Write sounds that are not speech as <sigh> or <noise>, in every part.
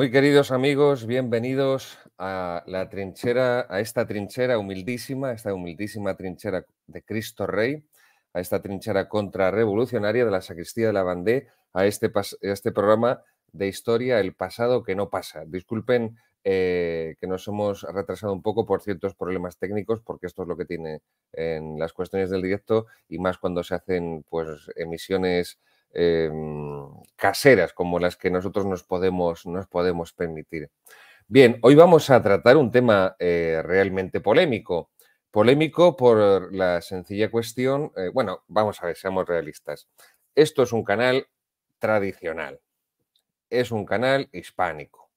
Muy queridos amigos, bienvenidos a la trinchera, a esta trinchera humildísima, esta humildísima trinchera de Cristo Rey, a esta trinchera contrarrevolucionaria de la sacristía de la Bandé, a este, este programa de historia, el pasado que no pasa. Disculpen eh, que nos hemos retrasado un poco por ciertos problemas técnicos, porque esto es lo que tiene en las cuestiones del directo y más cuando se hacen pues emisiones Em, caseras como las que nosotros nos podemos, podemos permitir. Bien, hoy vamos a tratar un tema eh, realmente polémico. Polémico por la sencilla cuestión, eh, bueno, vamos a ver, seamos realistas. Esto es un canal tradicional, es un canal hispánico,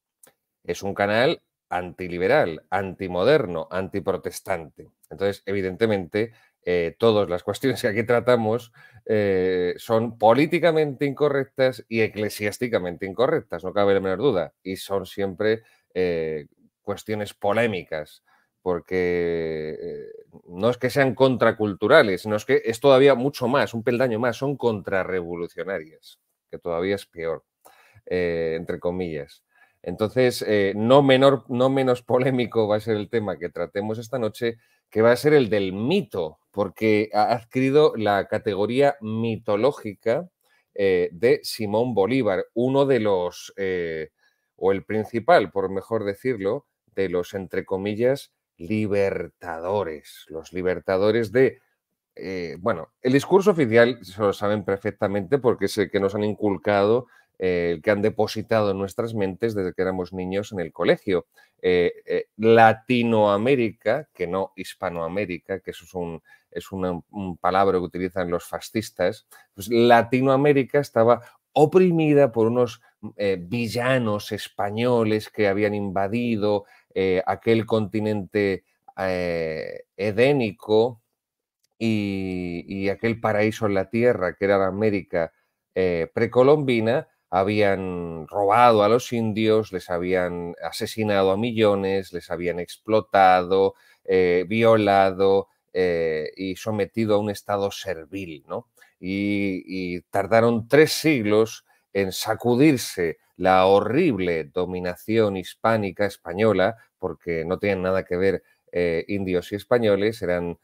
es un canal antiliberal, antimoderno, antiprotestante. Entonces, evidentemente, eh, todas las cuestiones que aquí tratamos eh, son políticamente incorrectas y eclesiásticamente incorrectas, no cabe la menor duda, y son siempre eh, cuestiones polémicas, porque no es que sean contraculturales, sino es que es todavía mucho más, un peldaño más, son contrarrevolucionarias, que todavía es peor, entre comillas. Entonces, no, menor, no menos polémico va a ser el tema que tratemos esta noche, que va a ser el del mito, porque ha adquirido la categoría mitológica eh, de Simón Bolívar, uno de los, eh, o el principal, por mejor decirlo, de los, entre comillas, libertadores, los libertadores de... Eh, bueno, el discurso oficial se lo saben perfectamente porque es el que nos han inculcado el que han depositado en nuestras mentes desde que éramos niños en el colegio. Eh, eh, Latinoamérica, que no Hispanoamérica, que eso es una, palabra que utilizan los fascistas, pues Latinoamérica estaba oprimida por unos eh, villanos españoles que habían invadido aquel continente edénico y, y, aquel paraíso en la tierra que era la América precolombina habían robado a los indios, les habían asesinado a millones, les habían explotado, eh, violado eh, y sometido a un estado servil, ¿no? Y, tardaron tres siglos en sacudirse la horrible dominación hispánica española, porque no tenían nada que ver eh, indios y españoles, eran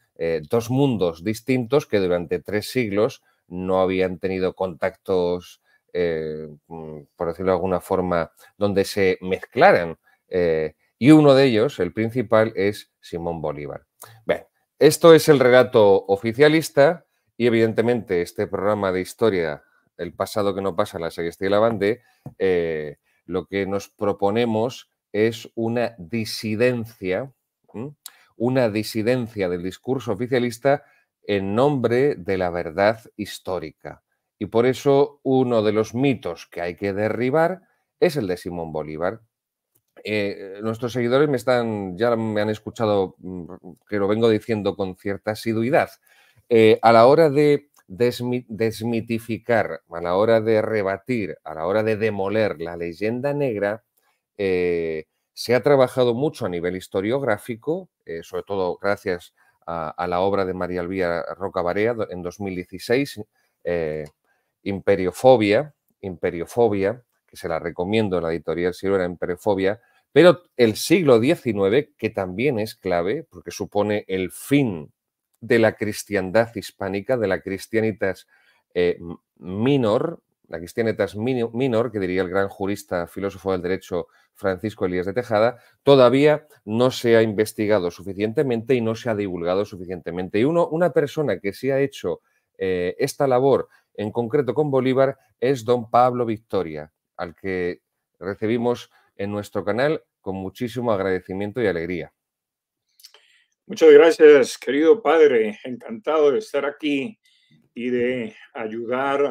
dos mundos distintos que durante tres siglos no habían tenido contactos eh, mm, por decirlo de alguna forma, donde se mezclaran. Eh, y uno de ellos, el principal, es Simón Bolívar. esto es el relato oficialista y evidentemente este programa de historia, el pasado que no pasa, la Seguestía y la bande, eh, lo que nos proponemos es una disidencia, una disidencia del discurso oficialista en nombre de la verdad histórica. Y por eso uno de los mitos que hay que derribar es el de Simón Bolívar. Eh, nuestros seguidores me están, ya me han escuchado, mm, que lo vengo diciendo con cierta asiduidad. Eh, a la hora de desmitificar, a la hora de rebatir, a la hora de demoler la leyenda negra, eh, se ha trabajado mucho a nivel historiográfico, sobre todo gracias a, la obra de María Elvira Roca Barea en 2016. Imperiofobia, Imperiofobia, que se la recomiendo en la editorial era Imperiofobia, pero el siglo XIX, que también es clave, porque supone el fin de la cristiandad hispánica, de la cristianitas eh, minor, la cristianitas minor, que diría el gran jurista, filósofo del derecho Francisco Elías de Tejada, todavía no se ha investigado suficientemente y no se ha divulgado suficientemente. Y uno, una persona que sí ha hecho eh, esta labor en concreto con Bolívar, es don Pablo Victoria, al que recibimos en nuestro canal con muchísimo agradecimiento y alegría. Muchas gracias, querido padre. Encantado de estar aquí y de ayudar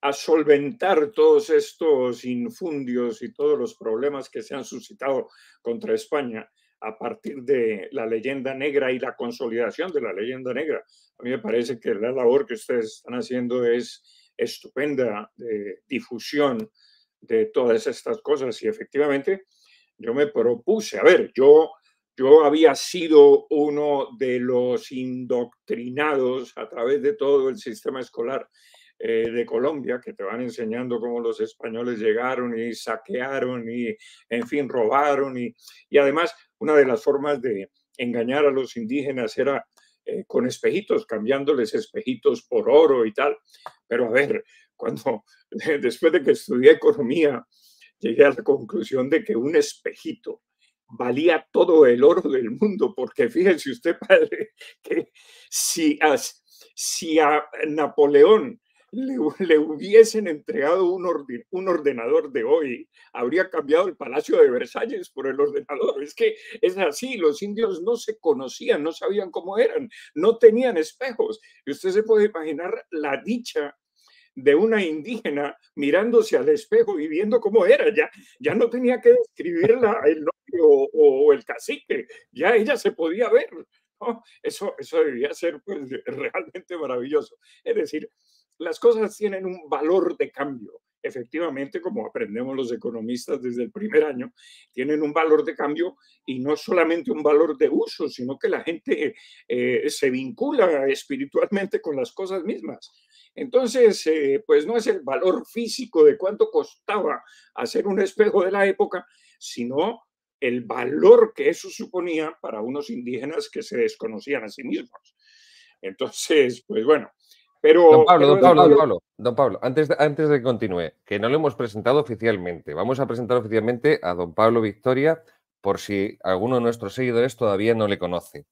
a, solventar todos estos infundios y todos los problemas que se han suscitado contra España a partir de la leyenda negra y la consolidación de la leyenda negra. A mí me parece que la labor que ustedes están haciendo es estupenda de difusión de todas estas cosas y efectivamente yo me propuse, a ver, yo, yo había sido uno de los indoctrinados a través de todo el sistema escolar eh, de Colombia, que te van enseñando cómo los españoles llegaron y saquearon y, en fin, robaron y, y además una de las formas de engañar a los indígenas era eh, con espejitos, cambiándoles espejitos por oro y tal. Pero a ver, cuando <laughs> después de que estudié economía, llegué a la conclusión de que un espejito valía todo el oro del mundo, porque fíjense usted, <laughs> padre, que si si a Napoleón le, hubiesen entregado un, ordenador de hoy, habría cambiado el Palacio de Versalles por el ordenador. Es que es así, los indios no se conocían, no sabían cómo eran, no tenían espejos. Y usted se puede imaginar la dicha de una indígena mirándose al espejo y viendo cómo era. Ya, ya no tenía que describirla el novio o, el cacique, ya ella se podía ver. Eso, eso debía ser pues, realmente maravilloso. Es decir, las cosas tienen un valor de cambio. Efectivamente, como aprendemos los economistas desde el primer año, tienen un valor de cambio y no solamente un valor de uso, sino que la gente eh, se vincula espiritualmente con las cosas mismas. Entonces, eh, pues no es el valor físico de cuánto costaba hacer un espejo de la época, sino el valor que eso suponía para unos indígenas que se desconocían a sí mismos. Entonces, pues bueno, pero, don, Pablo, antes de, antes de que continúe, que no lo hemos presentado oficialmente. Vamos a presentar oficialmente a don Pablo Victoria, por si alguno de nuestros seguidores todavía no le conoce.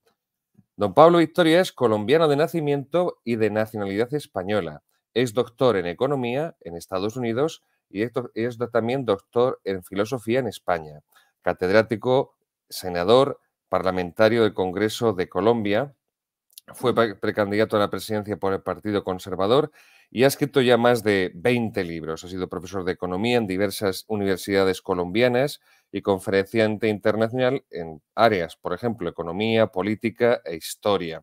Don Pablo Victoria es colombiano de nacimiento y de nacionalidad española. Es doctor en economía en Estados Unidos y es también doctor en filosofía en España. Catedrático, senador, parlamentario del Congreso de Colombia, fue precandidato a la presidencia por el Partido Conservador y ha escrito ya más de 20 libros. Ha sido profesor de economía en diversas universidades colombianas y conferenciante internacional en áreas, por ejemplo, economía, política e historia.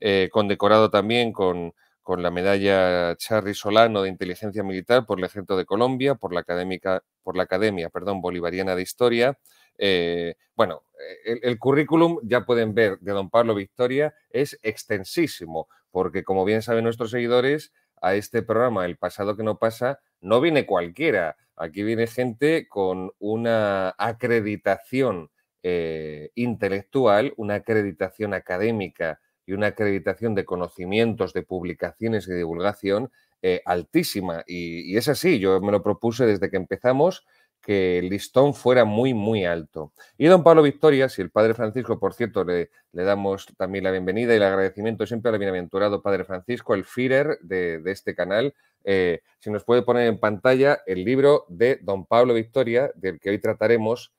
Eh, condecorado también con, la medalla Charri Solano de Inteligencia Militar por el Ejército de Colombia, por la, académica, por la Academia perdón, Bolivariana de Historia eh, bueno, e, el, currículum, ya pueden ver, de don Pablo Victoria es extensísimo, porque como bien saben nuestros seguidores, a este programa, El pasado que no pasa, no viene cualquiera. Aquí viene gente con una acreditación eh, intelectual, una acreditación académica y una acreditación de conocimientos, de publicaciones y divulgación eh, altísima. y, es así, yo me lo propuse desde que empezamos que el listón fuera muy, muy alto. Y don Pablo Victoria, si el padre Francisco, por cierto, le, le, damos también la bienvenida y el agradecimiento siempre al bienaventurado padre Francisco, el feeder de, este canal, eh, si nos puede poner en pantalla el libro de don Pablo Victoria, del que hoy trataremos,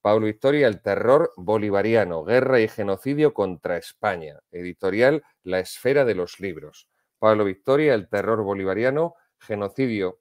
Pablo Victoria, El terror bolivariano, guerra y genocidio contra España, editorial La Esfera de los Libros. Pablo Victoria, El terror bolivariano, genocidio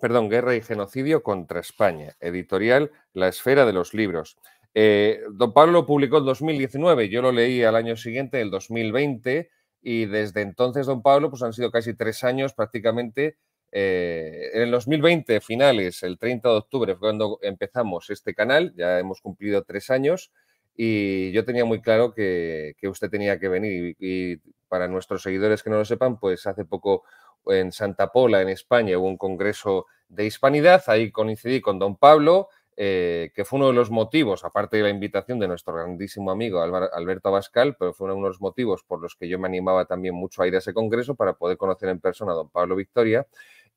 perdón, Guerra y Genocidio contra España, editorial La Esfera de los Libros. Eh, don Pablo publicó en 2019, yo lo leí al año siguiente, el 2020, y desde entonces, don Pablo, pues han sido casi tres años prácticamente. Eh, en el 2020, finales, el 30 de octubre, fue cuando empezamos este canal, ya hemos cumplido tres años, y yo tenía muy claro que, usted tenía que venir, y para nuestros seguidores que no lo sepan, pues hace poco en Santa Pola, en España, hubo un congreso de hispanidad. Ahí coincidí con don Pablo, eh, que fue uno de los motivos, aparte de la invitación de nuestro grandísimo amigo Alberto Abascal, pero fue uno de los motivos por los que yo me animaba también mucho a ir a ese congreso para poder conocer en persona a don Pablo Victoria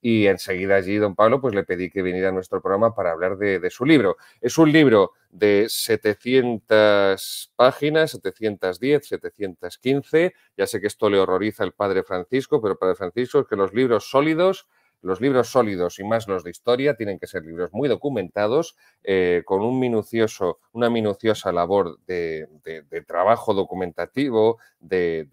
y enseguida allí don Pablo pues le pedí que viniera a nuestro programa para hablar de, su libro. Es un libro de 700 páginas, 710, 715. Ya sé que esto le horroriza al padre Francisco, pero padre Francisco es que los libros sólidos los libros sólidos y más los de historia tienen que ser libros muy documentados, eh, con un minucioso, una minuciosa labor de, trabajo documentativo, de,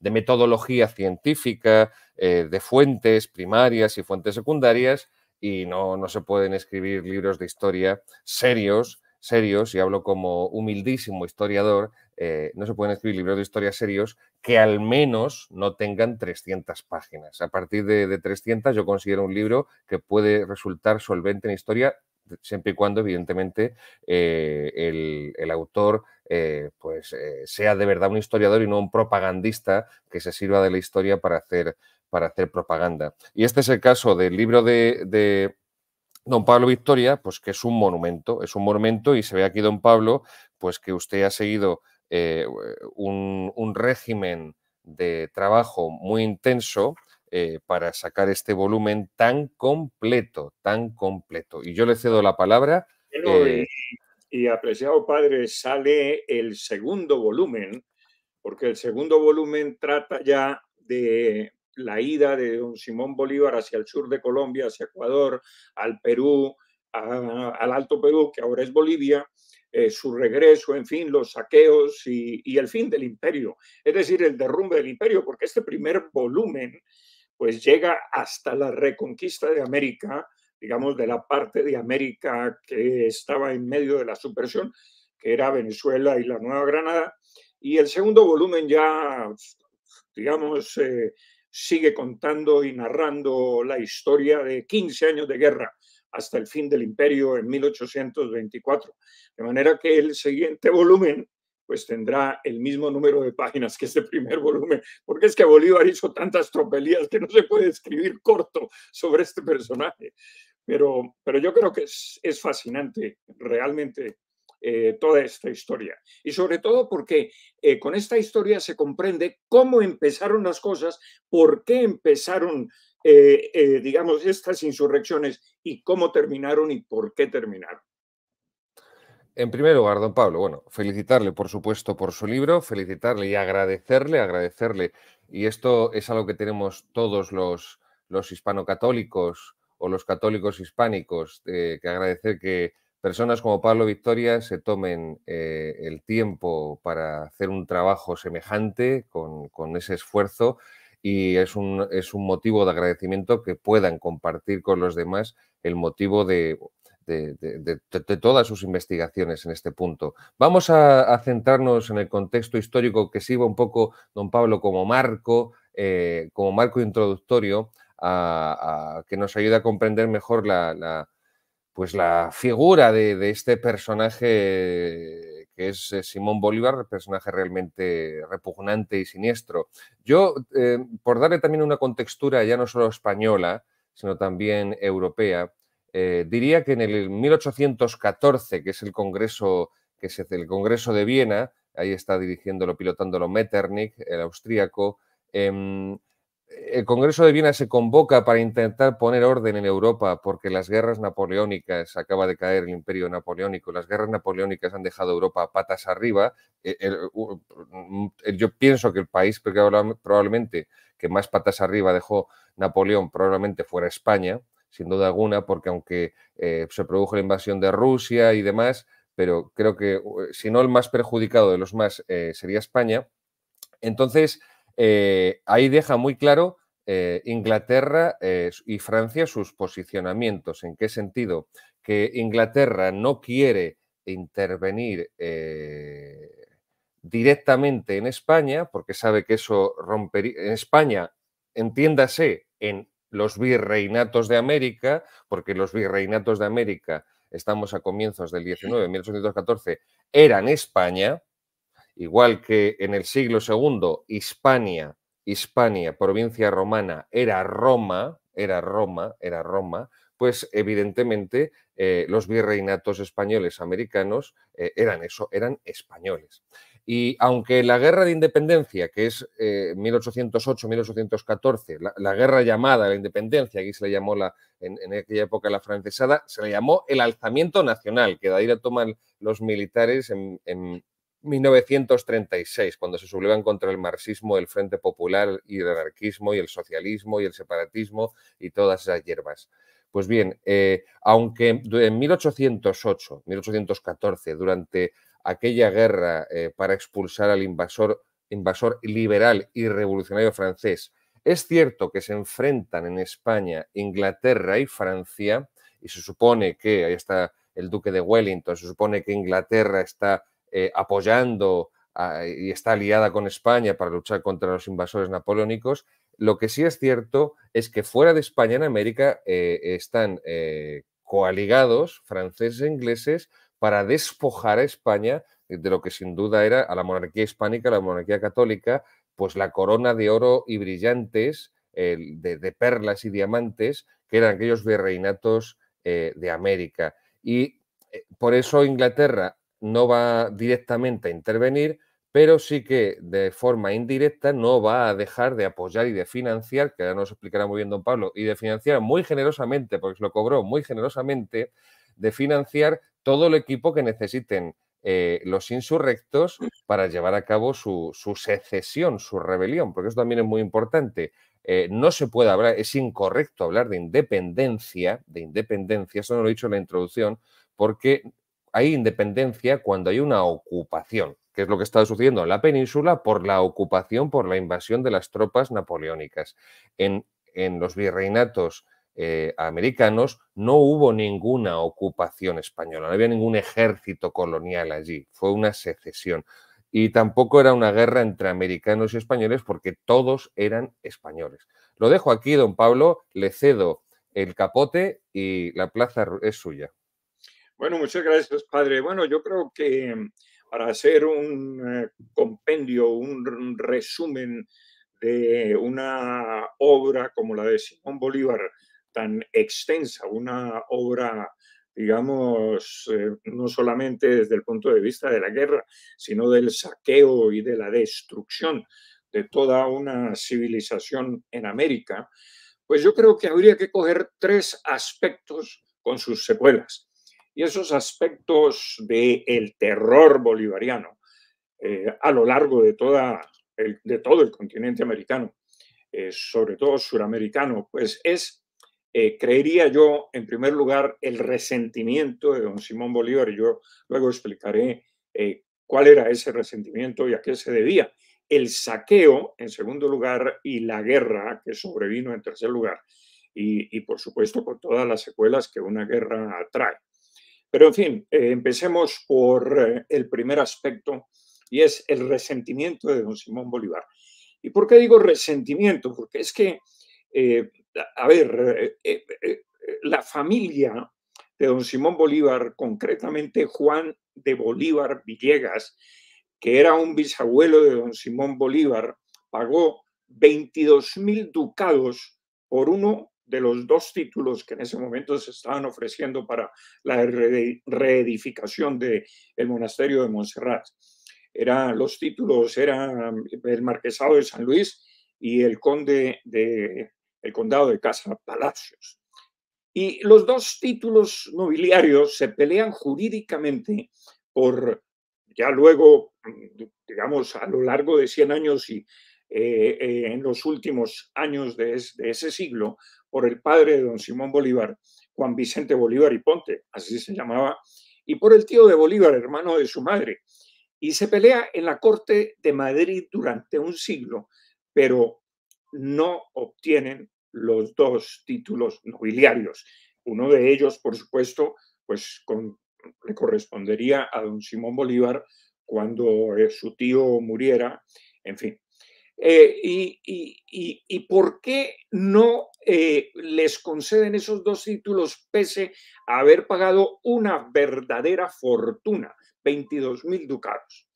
de metodología científica, eh, de fuentes primarias y fuentes secundarias, y no, no se pueden escribir libros de historia serios, serios, y hablo como humildísimo historiador, eh, no se pueden escribir libros de historia serios que al menos no tengan 300 páginas. A partir de, 300 yo considero un libro que puede resultar solvente en historia siempre y cuando, evidentemente, eh, el, el, autor eh, pues eh, sea de verdad un historiador y no un propagandista que se sirva de la historia para hacer, para hacer propaganda. Y este es el caso del libro de, don Pablo Victoria, pues que es un monumento, es un monumento y se ve aquí don Pablo, pues que usted ha seguido eh, un, régimen de trabajo muy intenso para sacar este volumen tan completo, tan completo. Y yo le cedo la palabra y apreciado padre, sale el segundo volumen, porque el segundo volumen trata ya de la ida de don Simón Bolívar hacia el sur de Colombia, hacia Ecuador, al Perú, al Alto Perú, que ahora es Bolivia, eh, su regreso, en fin, los saqueos y, y, el fin del imperio, es decir, el derrumbe del imperio, porque este primer volumen pues llega hasta la reconquista de América, digamos, de la parte de América que estaba en medio de la supresión, que era Venezuela y la Nueva Granada. Y el segundo volumen ya, digamos, eh, sigue contando y narrando la historia de 15 años de guerra hasta el fin del imperio en 1824. De manera que el siguiente volumen pues tendrá el mismo número de páginas que este primer volumen, porque es que Bolívar hizo tantas tropelías que no se puede escribir corto sobre este personaje. Pero, yo creo que es, fascinante realmente eh, toda esta historia. Y sobre todo porque eh, con esta historia se comprende cómo empezaron las cosas, por qué empezaron, eh, digamos, estas insurrecciones y cómo terminaron y por qué terminaron. En primer lugar, don Pablo, bueno, felicitarle, por supuesto, por su libro, felicitarle y agradecerle, agradecerle. Y esto es algo que tenemos todos los, los hispanocatólicos o los católicos hispánicos, eh, que agradecer que personas como Pablo Victoria se tomen eh, el tiempo para hacer un trabajo semejante con, ese esfuerzo y es un, motivo de agradecimiento que puedan compartir con los demás el motivo de, todas sus investigaciones en este punto. Vamos a, centrarnos en el contexto histórico que sirva un poco, don Pablo, como marco, eh, como marco introductorio que nos ayude a comprender mejor la, pues la figura de, este personaje que es eh, Simón Bolívar, personaje realmente repugnante y siniestro. Yo, eh, por darle también una contextura ya no solo española, sino también europea, eh, diría que en el 1814, que es el Congreso, que es el Congreso de Viena, ahí está dirigiéndolo, pilotándolo Metternich, el austríaco, em, el Congreso de Viena se convoca para intentar poner orden en Europa porque las guerras napoleónicas, acaba de caer el imperio napoleónico, las guerras napoleónicas han dejado Europa patas arriba. Eh, mm, yo pienso que el país probablemente que más patas arriba dejó Napoleón probablemente fuera España, sin duda alguna, porque aunque eh, se produjo la invasión de Rusia y demás, pero creo que eh, si no el más perjudicado de los más sería España. Entonces, eh, ahí deja muy claro eh, Inglaterra eh, y Francia sus posicionamientos. ¿En qué sentido? Que Inglaterra no quiere intervenir directamente en España, porque sabe que eso rompería. En España, entiéndase, en los virreinatos de América, porque los virreinatos de América, estamos a comienzos del 19, 1814, eran España, Igual que en el siglo II, Hispania, Hispania, provincia romana, era Roma, era Roma, era Roma, pues evidentemente eh, los virreinatos españoles americanos eh, eran eso, eran españoles. Y aunque la guerra de independencia, que es 1808-1814, eh, la, guerra llamada la independencia, aquí se le llamó la, en, aquella época la francesada, se le llamó el alzamiento nacional, que de ahí la toman los militares en 1936, cuando se sublevan contra el marxismo, el Frente Popular y el anarquismo y el socialismo y el separatismo y todas esas hierbas. Pues bien, eh, aunque en 1808, 1814, durante aquella guerra eh, para expulsar al invasor, invasor liberal y revolucionario francés, es cierto que se enfrentan en España Inglaterra y Francia, y se supone que, ahí está el duque de Wellington, se supone que Inglaterra está eh, apoyando y está aliada con España para luchar contra los invasores napoleónicos. Lo que sí es cierto es que fuera de España, en América, eh, están eh, coaligados franceses e ingleses para despojar a España de lo que sin duda era a la monarquía hispánica, a la monarquía católica, pues la corona de oro y brillantes, de, de, perlas y diamantes, que eran aquellos virreinatos de América. Y por eso Inglaterra, no va directamente a intervenir, pero sí que de forma indirecta no va a dejar de apoyar y de financiar, que ya nos explicará muy bien don Pablo, y de financiar muy generosamente, porque se lo cobró muy generosamente, de financiar todo el equipo que necesiten eh, los insurrectos para llevar a cabo su, secesión, su rebelión, porque eso también es muy importante. Eh, no se puede hablar, es incorrecto hablar de independencia, de independencia, eso no lo he dicho en la introducción, porque hay independencia cuando hay una ocupación, que es lo que está sucediendo en la península por la ocupación, por la invasión de las tropas napoleónicas. En, los virreinatos eh, americanos no hubo ninguna ocupación española, no había ningún ejército colonial allí, fue una secesión. Y tampoco era una guerra entre americanos y españoles porque todos eran españoles. Lo dejo aquí, don Pablo, le cedo el capote y la plaza es suya. Bueno, muchas gracias, padre. Bueno, yo creo que em, para hacer un eh, compendio, un resumen de una obra como la de Simón Bolívar, tan extensa, una obra, digamos, eh, no solamente desde el punto de vista de la guerra, sino del saqueo y de la destrucción de toda una civilización en América, pues yo creo que habría que coger tres aspectos con sus secuelas y esos aspectos del el terror bolivariano eh, a lo largo de, toda el, de todo el continente americano, eh, sobre todo suramericano, pues es, eh, creería yo, en primer lugar, el resentimiento de don Simón Bolívar. Y Yo luego explicaré cuál era ese resentimiento y a qué se debía. El saqueo, en segundo lugar, y la guerra que sobrevino en tercer lugar. Y, y por supuesto, con todas las secuelas que una guerra trae. Pero en fin, eh, empecemos por eh, el primer aspecto y es el resentimiento de don Simón Bolívar. ¿Y por qué digo resentimiento? Porque es que, eh, a ver, la familia de don Simón Bolívar, concretamente Juan de Bolívar Villegas, que era un bisabuelo de don Simón Bolívar, pagó 22 mil ducados por uno de los dos títulos que en ese momento se estaban ofreciendo para la reedificación del monasterio de Montserrat. Era, los títulos eran el Marquesado de San Luis y el Conde de el Condado de Casa Palacios. Y los dos títulos nobiliarios se pelean jurídicamente por, ya luego, digamos, a lo largo de 100 años y eh, eh, en los últimos años de, ese siglo por el padre de don Simón Bolívar, Juan Vicente Bolívar y Ponte, así se llamaba, y por el tío de Bolívar, hermano de su madre. Y se pelea en la corte de Madrid durante un siglo, pero no obtienen los dos títulos nobiliarios. Uno de ellos, por supuesto, pues le correspondería a don Simón Bolívar cuando eh, su tío muriera, en fin. Eh, y, por qué no eh, les conceden esos dos títulos pese a haber pagado una verdadera fortuna, 22 mil ducados?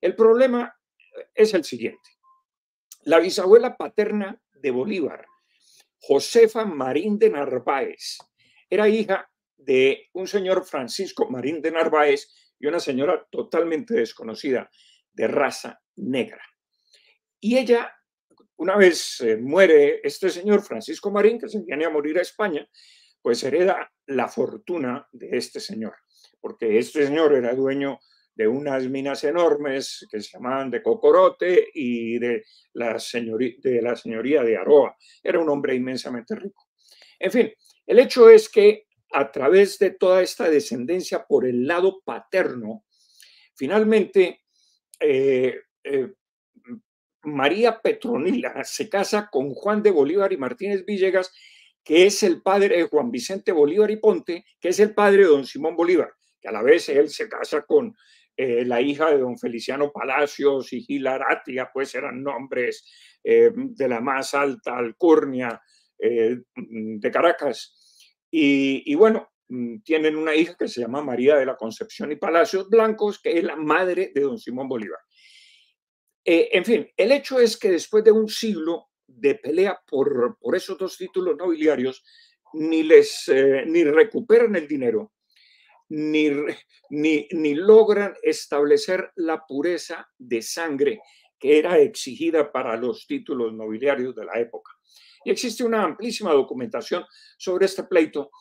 El problema es el siguiente. La bisabuela paterna de Bolívar, Josefa Marín de Narváez, era hija de un señor Francisco Marín de Narváez y una señora totalmente desconocida de raza negra. Y ella, una vez eh, muere este señor Francisco Marín, que se viene a morir a España, pues hereda la fortuna de este señor, porque este señor era dueño de unas minas enormes que se llamaban de Cocorote y de la, señoría, de Aroa. Era un hombre inmensamente rico. En fin, el hecho es que a través de toda esta descendencia por el lado paterno, finalmente eh, eh, María Petronila se casa con Juan de Bolívar y Martínez Villegas, que es el padre de eh, Juan Vicente Bolívar y Ponte, que es el padre de don Simón Bolívar, que a la vez él se casa con eh, la hija de don Feliciano Palacios y Gilaratia, pues eran nombres eh, de la más alta alcurnia de Caracas. y, bueno, mm, tienen una hija que se llama María de la Concepción y Palacios Blancos, que es la madre de don Simón Bolívar. Eh, en fin, el hecho es que después de un siglo de pelea por, esos dos títulos nobiliarios, ni, eh, ni recuperan el dinero, ni, logran establecer la pureza de sangre que era exigida para los títulos nobiliarios de la época. Y existe una amplísima documentación sobre este pleito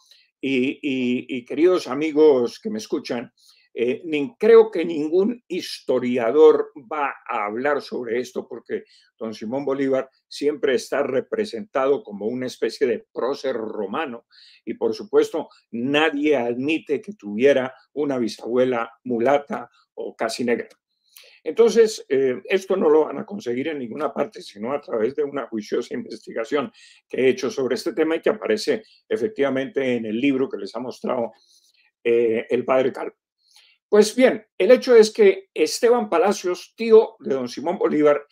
y, queridos amigos que me escuchan, eh, creo que ningún historiador va a hablar sobre esto porque don Simón Bolívar siempre está representado como una especie de prócer romano y por supuesto nadie admite que tuviera una bisabuela mulata o casi negra. Entonces, eh, esto no lo van a conseguir en ninguna parte, sino a través de una juiciosa investigación que he hecho sobre este tema y que aparece efectivamente en el libro que les ha mostrado eh, el padre Calvo. Pues bien, el hecho es que Esteban Palacios, tío de don Simón Bolívar,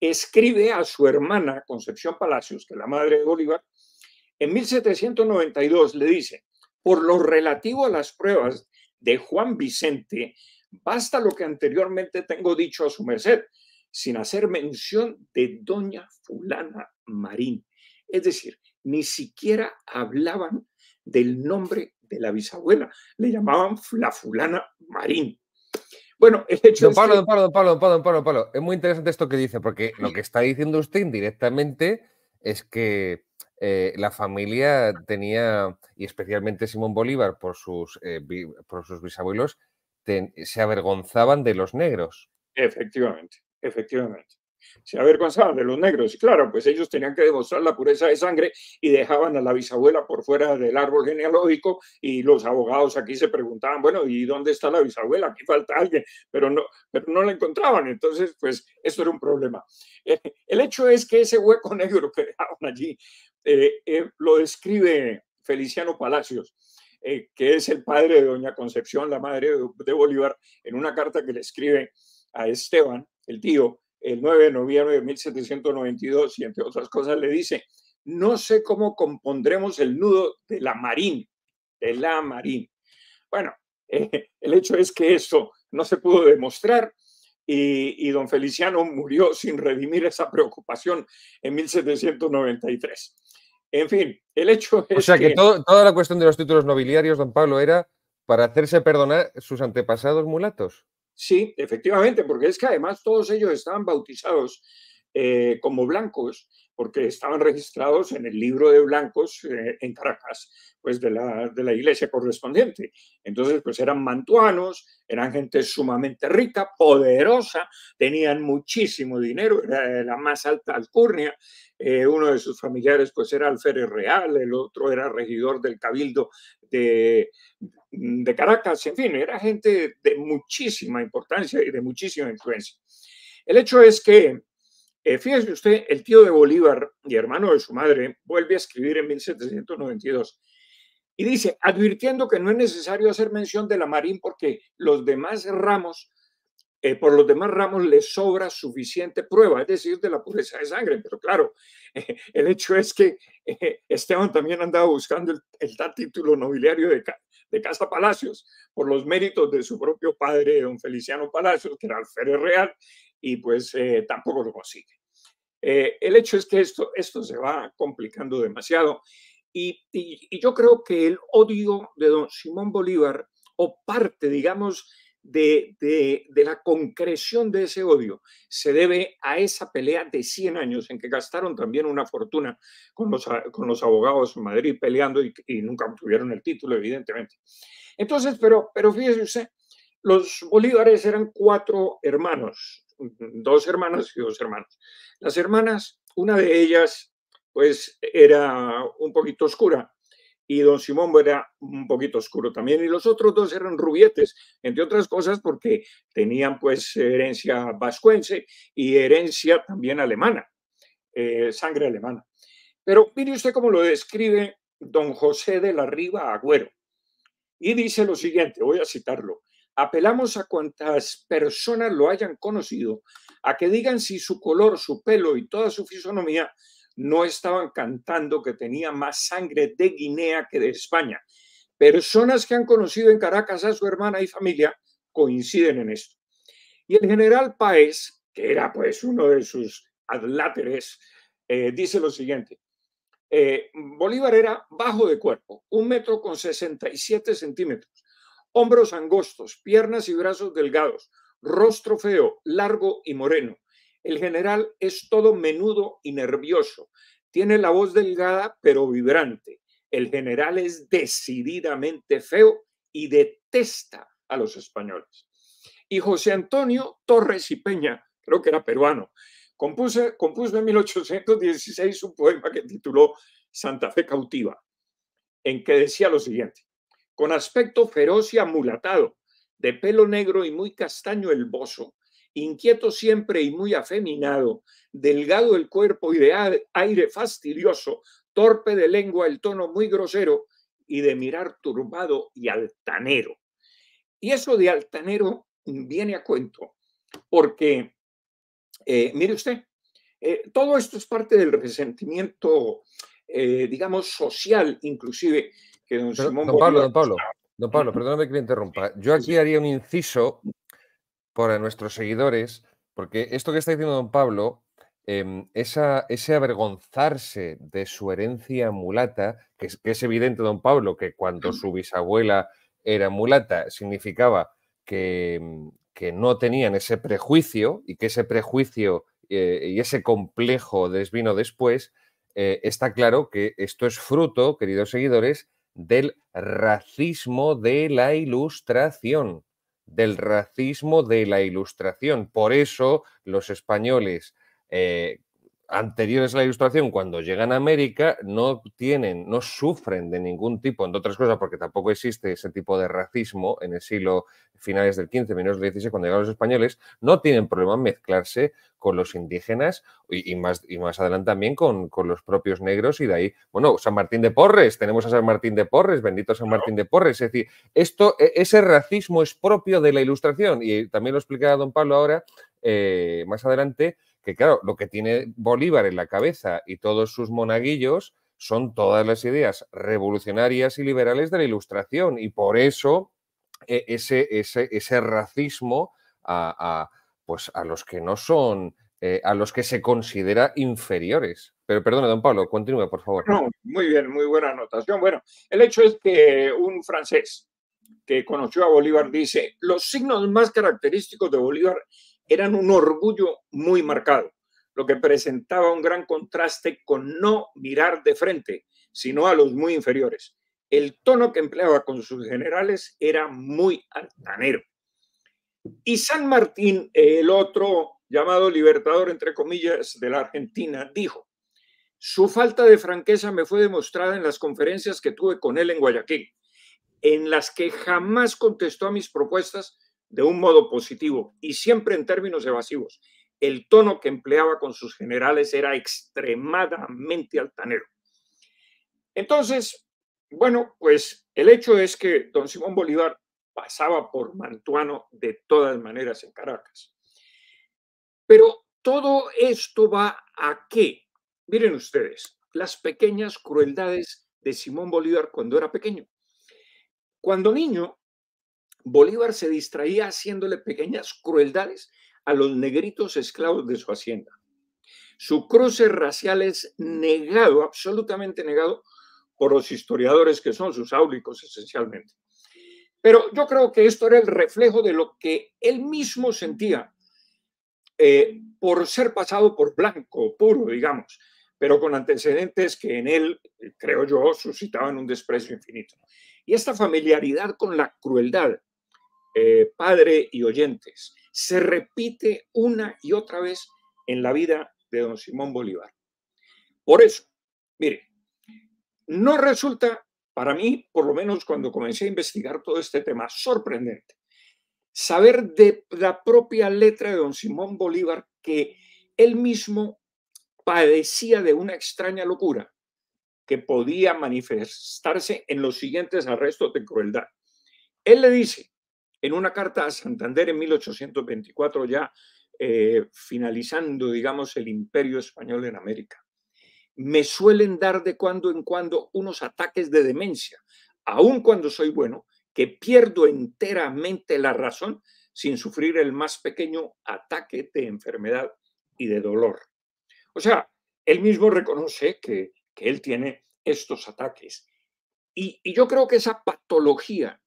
escribe a su hermana Concepción Palacios, que es la madre de Bolívar, en 1792 le dice, por lo relativo a las pruebas de Juan Vicente, basta lo que anteriormente tengo dicho a su merced, sin hacer mención de doña fulana Marín. Es decir, ni siquiera hablaban del nombre de la bisabuela. Le llamaban la fulana Marín. Bueno, el hecho don es don Pablo, don Pablo, don Pablo, don Pablo, es muy interesante esto que dice, porque lo que está diciendo usted indirectamente es que eh, la familia tenía, y especialmente Simón Bolívar por sus, eh, por sus bisabuelos, se avergonzaban de los negros. Efectivamente, efectivamente se avergonzaban de los negros. Y claro, pues ellos tenían que demostrar la pureza de sangre y dejaban a la bisabuela por fuera del árbol genealógico y los abogados aquí se preguntaban, bueno, ¿y dónde está la bisabuela? Aquí falta alguien, pero no, pero no la encontraban. Entonces, pues esto era un problema. Eh, el hecho es que ese hueco <laughs> negro que dejaban allí eh, eh, lo describe Feliciano Palacios. que es el padre de Doña Concepción, la madre de, de Bolívar, en una carta que le escribe a Esteban, el tío, el 9 de noviembre de 1792 y entre otras cosas le dice, no sé cómo compondremos el nudo de la marín, de la marín. Bueno, eh, el hecho es que eso no se pudo demostrar y, don Feliciano murió sin redimir esa preocupación en 1793. En fin, el hecho es... O sea que, toda la cuestión de los títulos nobiliarios, don Pablo, era para hacerse perdonar sus antepasados mulatos. Sí, efectivamente, porque es que además todos ellos estaban bautizados eh, como blancos, porque estaban registrados en el libro de blancos eh, en Caracas, pues de la, iglesia correspondiente. Entonces, pues eran mantuanos, eran gente sumamente rica, poderosa, tenían muchísimo dinero, era la más alta alcurnia. Eh, uno de sus familiares, pues era alférez real, el otro era regidor del cabildo de, de Caracas, en fin, era gente de muchísima importancia y de muchísima influencia. El hecho es que, eh, fíjese usted, el tío de Bolívar y hermano de su madre vuelve a escribir en 1792 y dice, advirtiendo que no es necesario hacer mención de la Marín porque los demás ramos, eh, por los demás ramos le sobra suficiente prueba, es decir, de la pureza de sangre. Pero claro, <laughs> el hecho es que eh, Esteban también andaba buscando el, el, título nobiliario de, Caracas de Casa Palacios por los méritos de su propio padre, don Feliciano Palacios, que era alférez real, y pues eh, tampoco lo consigue. Eh, el hecho es que esto, esto se va complicando demasiado y yo creo que el odio de don Simón Bolívar o parte, digamos, de, la concreción de ese odio se debe a esa pelea de 100 años en que gastaron también una fortuna con los, con los abogados en Madrid peleando y, nunca obtuvieron el título, evidentemente. Entonces, pero, pero fíjese usted, los bolívares eran cuatro hermanos, dos hermanas y dos hermanos. Las hermanas, una de ellas, pues era un poquito oscura, y don Simón pues, era un poquito oscuro también, y los otros dos eran rubietes, entre otras cosas porque tenían pues herencia vascuense y herencia también alemana, eh, sangre alemana. Pero mire usted cómo lo describe don José de la Riva Agüero, y dice lo siguiente, voy a citarlo, apelamos a cuantas personas lo hayan conocido, a que digan si su color, su pelo y toda su fisonomía no estaban cantando que tenía más sangre de Guinea que de España. Personas que han conocido en Caracas a su hermana y familia coinciden en esto. Y el general Páez, que era pues uno de sus adláteres, eh, dice lo siguiente. Eh, Bolívar era bajo de cuerpo, un metro con 67 centímetros, hombros angostos, piernas y brazos delgados, rostro feo, largo y moreno. El general es todo menudo y nervioso. Tiene la voz delgada pero vibrante. El general es decididamente feo y detesta a los españoles. Y José Antonio Torres y Peña, creo que era peruano, compuso, en 1816 un poema que tituló Santa Fe cautiva, en que decía lo siguiente. Con aspecto feroz y amulatado, de pelo negro y muy castaño el bozo, inquieto siempre y muy afeminado, delgado el cuerpo y de aire fastidioso, torpe de lengua, el tono muy grosero y de mirar turbado y altanero. Y eso de altanero viene a cuento, porque, eh, mire usted, eh, todo esto es parte del resentimiento, eh, digamos, social, inclusive, que don Simón Pablo, don Pablo, don Pablo, perdóname que le interrumpa. Yo aquí haría un inciso para nuestros seguidores, porque esto que está diciendo don Pablo, em, ese avergonzarse de su herencia mulata, que es, evidente, don Pablo, que cuando su bisabuela era mulata significaba em, que, no tenían ese prejuicio y que ese prejuicio eh, y ese complejo desvino después, eh, está claro que esto es fruto, queridos seguidores, del racismo de la ilustración del racismo de la ilustración. Por eso los españoles eh, anteriores a la Ilustración, cuando llegan a América, no tienen, no sufren de ningún tipo, entre otras cosas, porque tampoco existe ese tipo de racismo en el siglo finales del XV, menos del XVI, cuando llegan los españoles, no tienen problema en mezclarse con los indígenas y, más, y más adelante también con, con, los propios negros y de ahí, bueno, San Martín de Porres, tenemos a San Martín de Porres, bendito San Martín de Porres, es decir, esto, e, ese racismo es propio de la Ilustración y también lo explicará don Pablo ahora, eh, más adelante, que claro, lo que tiene Bolívar en la cabeza y todos sus monaguillos son todas las ideas revolucionarias y liberales de la Ilustración y por eso e, ese, ese, ese, racismo a, pues a los que no son, eh, a los que se considera inferiores. Pero perdona, don Pablo, continúe, por favor. No, muy bien, muy buena anotación. Bueno, el hecho es que un francés que conoció a Bolívar dice, los signos más característicos de Bolívar eran un orgullo muy marcado, lo que presentaba un gran contraste con no mirar de frente, sino a los muy inferiores. El tono que empleaba con sus generales era muy altanero. Y San Martín, el otro llamado libertador, entre comillas, de la Argentina, dijo, su falta de franqueza me fue demostrada en las conferencias que tuve con él en Guayaquil, en las que jamás contestó a mis propuestas de un modo positivo y siempre en términos evasivos. El tono que empleaba con sus generales era extremadamente altanero. Entonces, bueno, pues el hecho es que don Simón Bolívar pasaba por Mantuano de todas maneras en Caracas. Pero todo esto va a qué? Miren ustedes, las pequeñas crueldades de Simón Bolívar cuando era pequeño. Cuando niño, Bolívar se distraía haciéndole pequeñas crueldades a los negritos esclavos de su hacienda. Su cruce racial es negado, absolutamente negado, por los historiadores que son sus áulicos esencialmente. Pero yo creo que esto era el reflejo de lo que él mismo sentía eh, por ser pasado por blanco, puro, digamos, pero con antecedentes que en él, creo yo, suscitaban un desprecio infinito. Y esta familiaridad con la crueldad eh, padre y oyentes, se repite una y otra vez en la vida de don Simón Bolívar. Por eso, mire, no resulta para mí, por lo menos cuando comencé a investigar todo este tema, sorprendente saber de la propia letra de don Simón Bolívar que él mismo padecía de una extraña locura que podía manifestarse en los siguientes arrestos de crueldad. Él le dice, en una carta a Santander en 1824, ya eh, finalizando, digamos, el imperio español en América. Me suelen dar de cuando en cuando unos ataques de demencia, aun cuando soy bueno, que pierdo enteramente la razón sin sufrir el más pequeño ataque de enfermedad y de dolor. O sea, él mismo reconoce que, él tiene estos ataques. Y, y yo creo que esa patología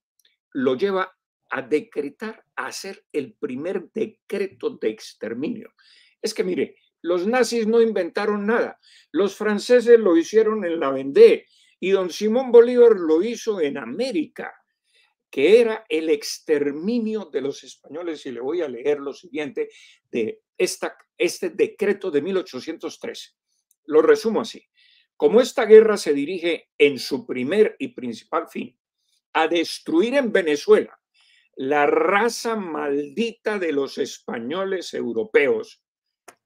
lo lleva a decretar, a hacer el primer decreto de exterminio. Es que mire, los nazis no inventaron nada, los franceses lo hicieron en la Vendée y don Simón Bolívar lo hizo en América, que era el exterminio de los españoles. Y le voy a leer lo siguiente de esta, este decreto de 1813. Lo resumo así. Como esta guerra se dirige en su primer y principal fin a destruir en Venezuela la raza maldita de los españoles europeos.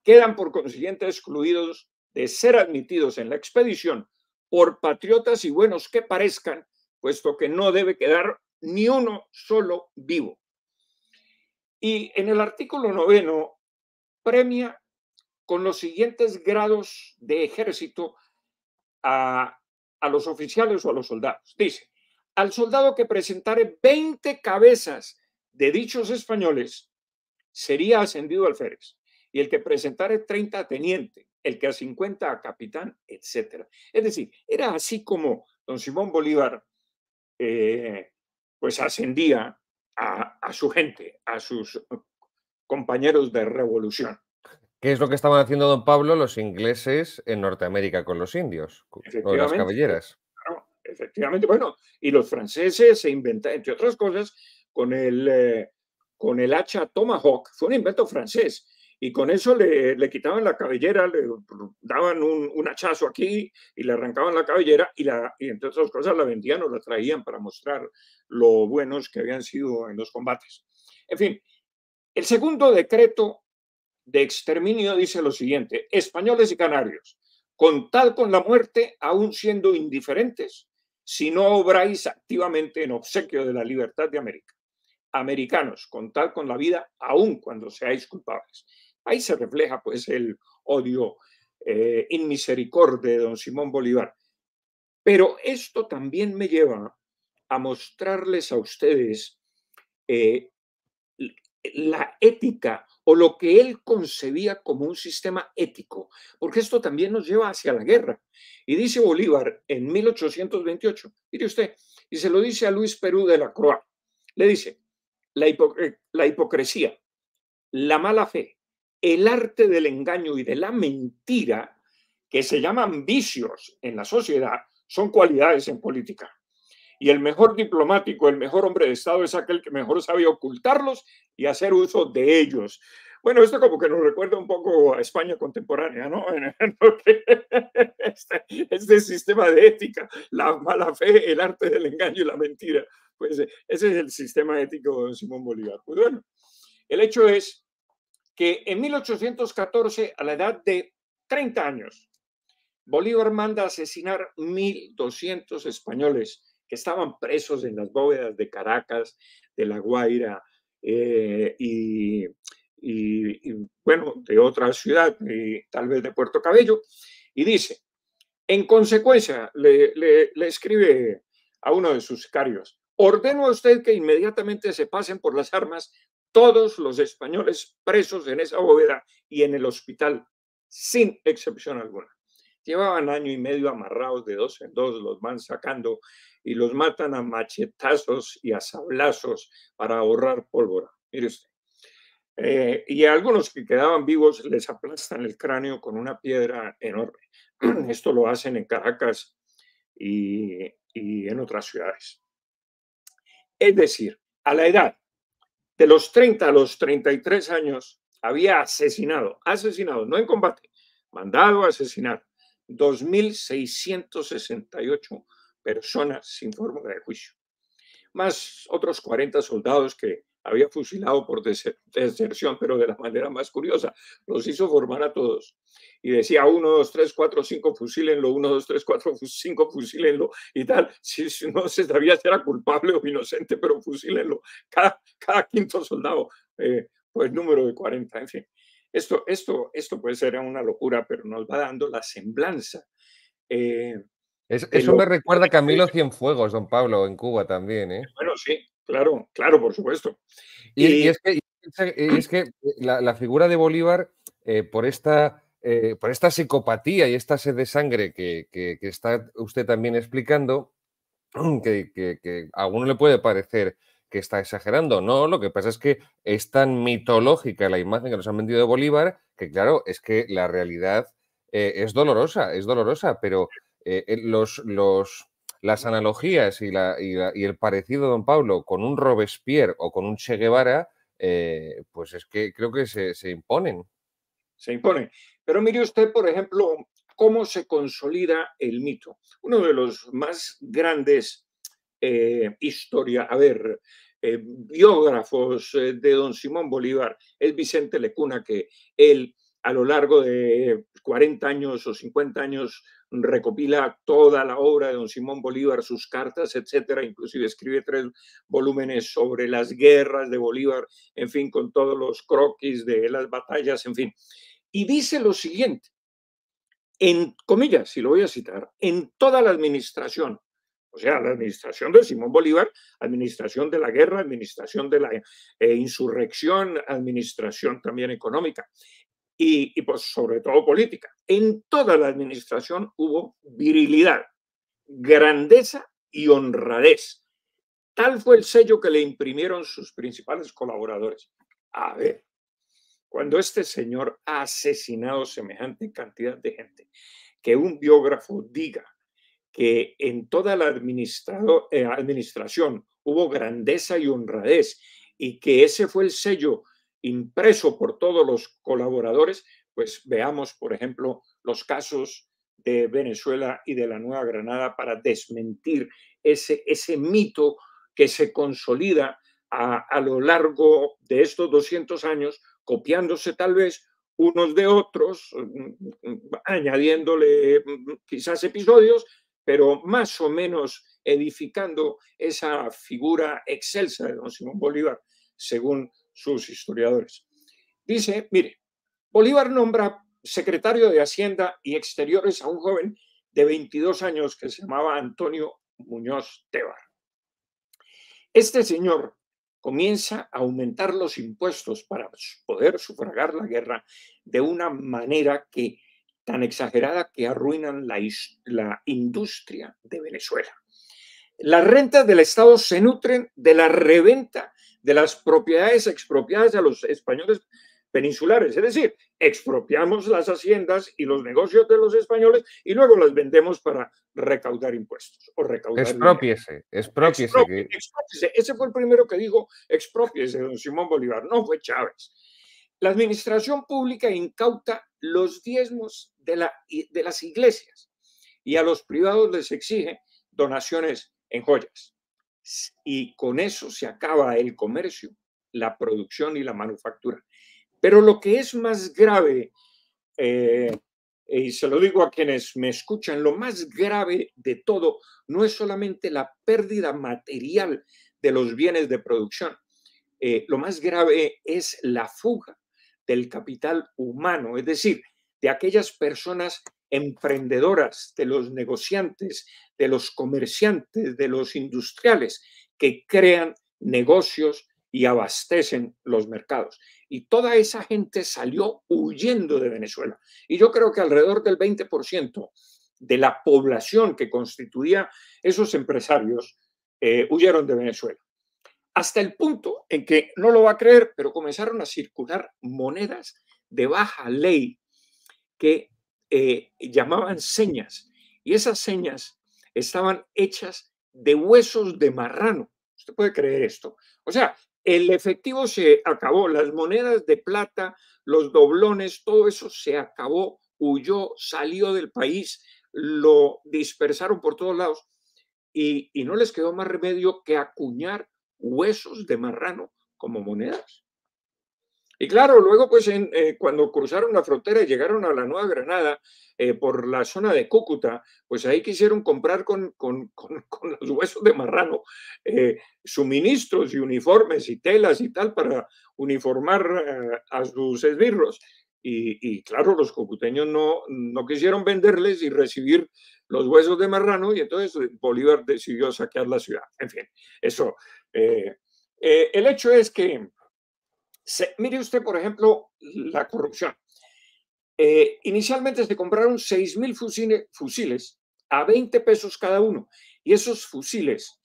Quedan por consiguiente excluidos de ser admitidos en la expedición por patriotas y buenos que parezcan, puesto que no debe quedar ni uno solo vivo. Y en el artículo noveno premia con los siguientes grados de ejército a, los oficiales o a los soldados. Dice, al soldado que presentare 20 cabezas de dichos españoles sería ascendido alférez, y el que presentare 30 a teniente, el que a 50 a capitán, etc. Es decir, era así como don Simón Bolívar eh, pues ascendía a, su gente, a sus compañeros de revolución. ¿Qué es lo que estaban haciendo don Pablo los ingleses en Norteamérica con los indios, con las caballeras? efectivamente, bueno, y los franceses se inventan, entre otras cosas, con el, eh, con el hacha Tomahawk, fue un invento francés, y con eso le, le quitaban la cabellera, le daban un, un, hachazo aquí y le arrancaban la cabellera y, la, y entre otras cosas la vendían o la traían para mostrar lo buenos que habían sido en los combates. En fin, el segundo decreto de exterminio dice lo siguiente, españoles y canarios, contad con la muerte aún siendo indiferentes si no obráis activamente en obsequio de la libertad de América. Americanos, contad con la vida aun cuando seáis culpables. Ahí se refleja pues el odio eh, inmisericordia de don Simón Bolívar. Pero esto también me lleva a mostrarles a ustedes eh, la ética o lo que él concebía como un sistema ético, porque esto también nos lleva hacia la guerra. Y dice Bolívar en 1828, mire usted, y se lo dice a Luis Perú de la Croa, le dice, la, eh, la hipocresía, la mala fe, el arte del engaño y de la mentira, que se llaman vicios en la sociedad, son cualidades en política. Y el mejor diplomático, el mejor hombre de Estado es aquel que mejor sabe ocultarlos y hacer uso de ellos. Bueno, esto como que nos recuerda un poco a España contemporánea, ¿no? <laughs> Este, este, sistema de ética, la mala fe, el arte del engaño y la mentira. Pues eh, ese es el sistema ético de Simón Bolívar. Pues bueno, el hecho es que en 1814, a la edad de 30 años, Bolívar manda asesinar 1.200 españoles que estaban presos en las bóvedas de Caracas, de La Guaira eh, y, bueno, de otra ciudad, y tal vez de Puerto Cabello, y dice, en consecuencia, le, escribe a uno de sus sicarios, ordeno a usted que inmediatamente se pasen por las armas todos los españoles presos en esa bóveda y en el hospital, sin excepción alguna. Llevaban año y medio amarrados de dos en dos, los van sacando y los matan a machetazos y a sablazos para ahorrar pólvora. Mire usted. Eh, y a algunos que quedaban vivos les aplastan el cráneo con una piedra enorme. <clears throat> Esto lo hacen en Caracas y, y en otras ciudades. Es decir, a la edad de los 30 a los 33 años había asesinado, asesinado, no en combate, mandado a asesinar 2.668 personas sin forma de juicio, más otros 40 soldados que había fusilado por deserción, pero de la manera más curiosa, los hizo formar a todos. Y decía, 1, 2, 3, 4, 5, fusílenlo, 1, 2, 3, 4, 5, fusílenlo y tal. Si no se sabía si era culpable o inocente, pero fusílenlo. Cada, quinto soldado, eh, pues número de 40, en fin. Esto, esto, puede ser una locura, pero nos va dando la semblanza. Eh, eso me recuerda a Camilo Cienfuegos, don Pablo, en Cuba también. ¿eh? Bueno, sí, claro, claro, por supuesto. Y, es que, la, figura de Bolívar, eh, por esta... por esta psicopatía y esta sed de sangre que, está usted también explicando, <clears throat> que, que, a uno le puede parecer que está exagerando. No, lo que pasa es que es tan mitológica la imagen que nos han vendido de Bolívar que, claro, es que la realidad eh, es dolorosa, es dolorosa, pero eh, eh, los, los, las analogías y, la, y, el parecido de Don Pablo con un Robespierre o con un Che Guevara, pues es que creo que se, se imponen. Se imponen. Pero mire usted, por ejemplo, cómo se consolida el mito. Uno de los más grandes eh, historia, a ver, eh, biógrafos eh, de don Simón Bolívar es Vicente Lecuna, que él a lo largo de 40 años o 50 años recopila toda la obra de don Simón Bolívar, sus cartas, etcétera, inclusive escribe tres volúmenes sobre las guerras de Bolívar, en fin, con todos los croquis de las batallas, en fin. Y dice lo siguiente, en comillas, si lo voy a citar, en toda la administración o sea, la administración de Simón Bolívar, administración de la guerra, administración de la eh, insurrección, administración también económica y, y pues, sobre todo política. En toda la administración hubo virilidad, grandeza y honradez. Tal fue el sello que le imprimieron sus principales colaboradores. A ver, cuando este señor ha asesinado semejante cantidad de gente, que un biógrafo diga que en toda la eh, administración hubo grandeza y honradez y que ese fue el sello impreso por todos los colaboradores, pues veamos, por ejemplo, los casos de Venezuela y de la Nueva Granada para desmentir ese, ese mito que se consolida a, a lo largo de estos 200 años, copiándose tal vez unos de otros, mm, mm, mm, añadiéndole quizás episodios, pero más o menos edificando esa figura excelsa de don Simón Bolívar, según sus historiadores. Dice, mire, Bolívar nombra secretario de Hacienda y Exteriores a un joven de 22 años que se llamaba Antonio Muñoz Tebar. Este señor comienza a aumentar los impuestos para poder sufragar la guerra de una manera que tan exagerada que arruinan la, la industria de Venezuela. Las rentas del Estado se nutren de la reventa de las propiedades expropiadas a los españoles peninsulares. Es decir, expropiamos las haciendas y los negocios de los españoles y luego las vendemos para recaudar impuestos o recaudar. Expropiese, expropiese. Ese fue el primero que dijo expropiese, don Simón Bolívar. No fue Chávez. La administración pública incauta los diezmos de, las iglesias y a los privados les exige donaciones en joyas. Y con eso se acaba el comercio, la producción y la manufactura. Pero lo que es más grave, eh, y se lo digo a quienes me escuchan, lo más grave de todo no es solamente la pérdida material de los bienes de producción, eh, lo más grave es la fuga del capital humano, es decir, de aquellas personas emprendedoras, de los negociantes, de los comerciantes, de los industriales que crean negocios y abastecen los mercados. Y toda esa gente salió huyendo de Venezuela. Y yo creo que alrededor del 20% de la población que constituía esos empresarios eh, huyeron de Venezuela hasta el punto en que no lo va a creer, pero comenzaron a circular monedas de baja ley que eh, llamaban señas. Y esas señas estaban hechas de huesos de marrano. Usted puede creer esto. O sea, el efectivo se acabó, las monedas de plata, los doblones, todo eso se acabó, huyó, salió del país, lo dispersaron por todos lados y no les quedó más remedio que acuñar huesos de marrano como monedas. Y claro, luego pues eh, cuando cruzaron la frontera y llegaron a la Nueva Granada eh, por la zona de Cúcuta, pues ahí quisieron comprar con, <laughs> los huesos de marrano eh, suministros y uniformes y telas y tal para uniformar a sus esbirros. Y, claro, los cocuteños no, quisieron venderles y recibir los huesos de marrano y entonces Bolívar decidió saquear la ciudad. En fin, eso. Eh, eh, el hecho es que, mire usted, por ejemplo, la corrupción. Eh, inicialmente se compraron 6.000 fusiles, fusiles a 20 pesos cada uno. Y esos fusiles,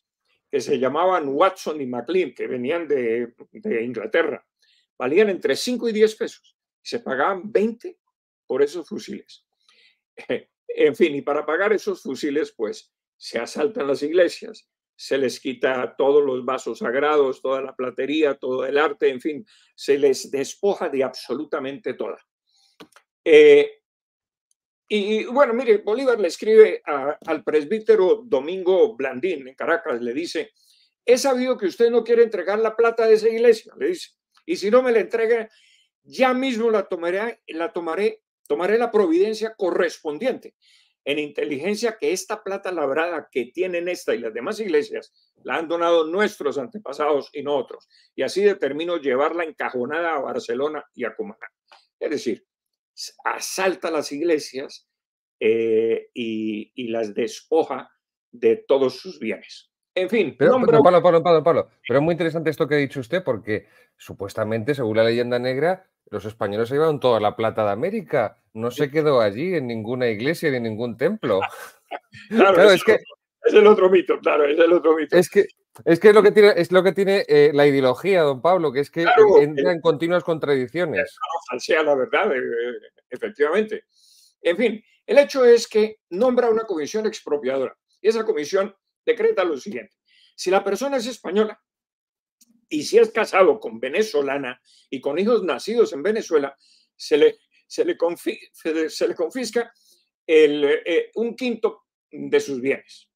que se llamaban Watson y McLean, que venían de, de Inglaterra, valían entre 5 y 10 pesos se pagaban 20 por esos fusiles. <laughs> En fin, y para pagar esos fusiles, pues se asaltan las iglesias, se les quita todos los vasos sagrados, toda la platería, todo el arte, en fin, se les despoja de absolutamente toda. Eh, y bueno, mire, Bolívar le escribe al presbítero Domingo Blandín en Caracas, le dice, he sabido que usted no quiere entregar la plata de esa iglesia, le dice, y si no me la entrega, ya mismo la tomaré, la tomaré, tomaré la providencia correspondiente en inteligencia que esta plata labrada que tienen esta y las demás iglesias la han donado nuestros antepasados y no otros. Y así determino llevarla encajonada a Barcelona y a Cumaná. Es decir, asalta las iglesias eh, y, las despoja de todos sus bienes. En fin, pero, pero es muy interesante esto que ha dicho usted porque supuestamente, según la leyenda negra, los españoles se llevaron toda la plata de América, no se quedó allí en ninguna iglesia ni en ningún templo. <laughs> claro, es, el otro mito, claro, es el otro mito. Es que es, lo que tiene, es lo que tiene eh, la ideología, don Pablo, que es que entra eh, en continuas contradicciones. Falsea la verdad, eh, efectivamente. En fin, el hecho es que nombra una comisión expropiadora y esa comisión decreta lo siguiente. Si la persona es española, y si es casado con venezolana y con hijos nacidos en Venezuela, se le, se le, confisca eh, un quinto de sus bienes.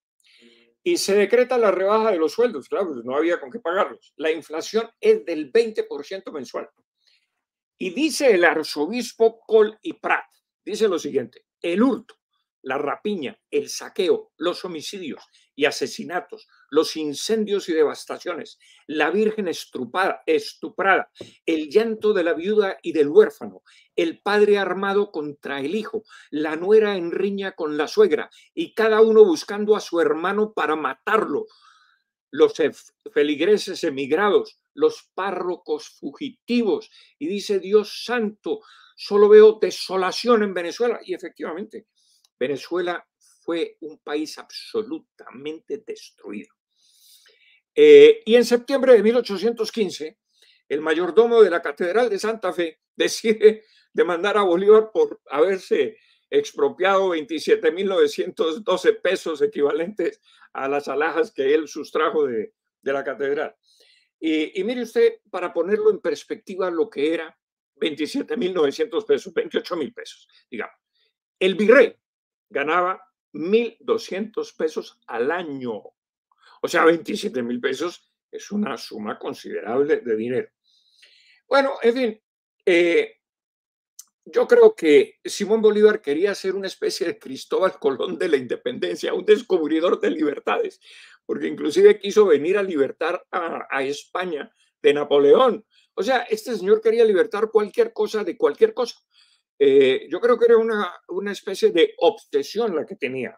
Y se decreta la rebaja de los sueldos, claro, no había con qué pagarlos. La inflación es del 20% mensual. Y dice el arzobispo Col y Prat, dice lo siguiente, el hurto, la rapiña, el saqueo, los homicidios y asesinatos, los incendios y devastaciones, la Virgen estuprada, el llanto de la viuda y del huérfano, el padre armado contra el hijo, la nuera en riña con la suegra y cada uno buscando a su hermano para matarlo, los feligreses emigrados, los párrocos fugitivos y dice Dios santo, solo veo desolación en Venezuela y efectivamente Venezuela fue un país absolutamente destruido. Eh, y en septiembre de 1815, el mayordomo de la Catedral de Santa Fe <laughs> decide demandar a Bolívar por haberse expropiado 27.912 pesos equivalentes a las alhajas que él sustrajo de, la catedral. Y, mire usted, para ponerlo en perspectiva, lo que era 27.900 pesos, 28.000 pesos, digamos. El virrey ganaba 1.200 pesos al año o sea, 27 mil pesos es una suma considerable de dinero. Bueno, en fin, eh, yo creo que Simón Bolívar quería ser una especie de Cristóbal Colón de la independencia, un descubridor de libertades, porque inclusive quiso venir a libertar a, España de Napoleón. O sea, este señor quería libertar cualquier cosa de cualquier cosa. Eh, yo creo que era una, una especie de obsesión la que tenía.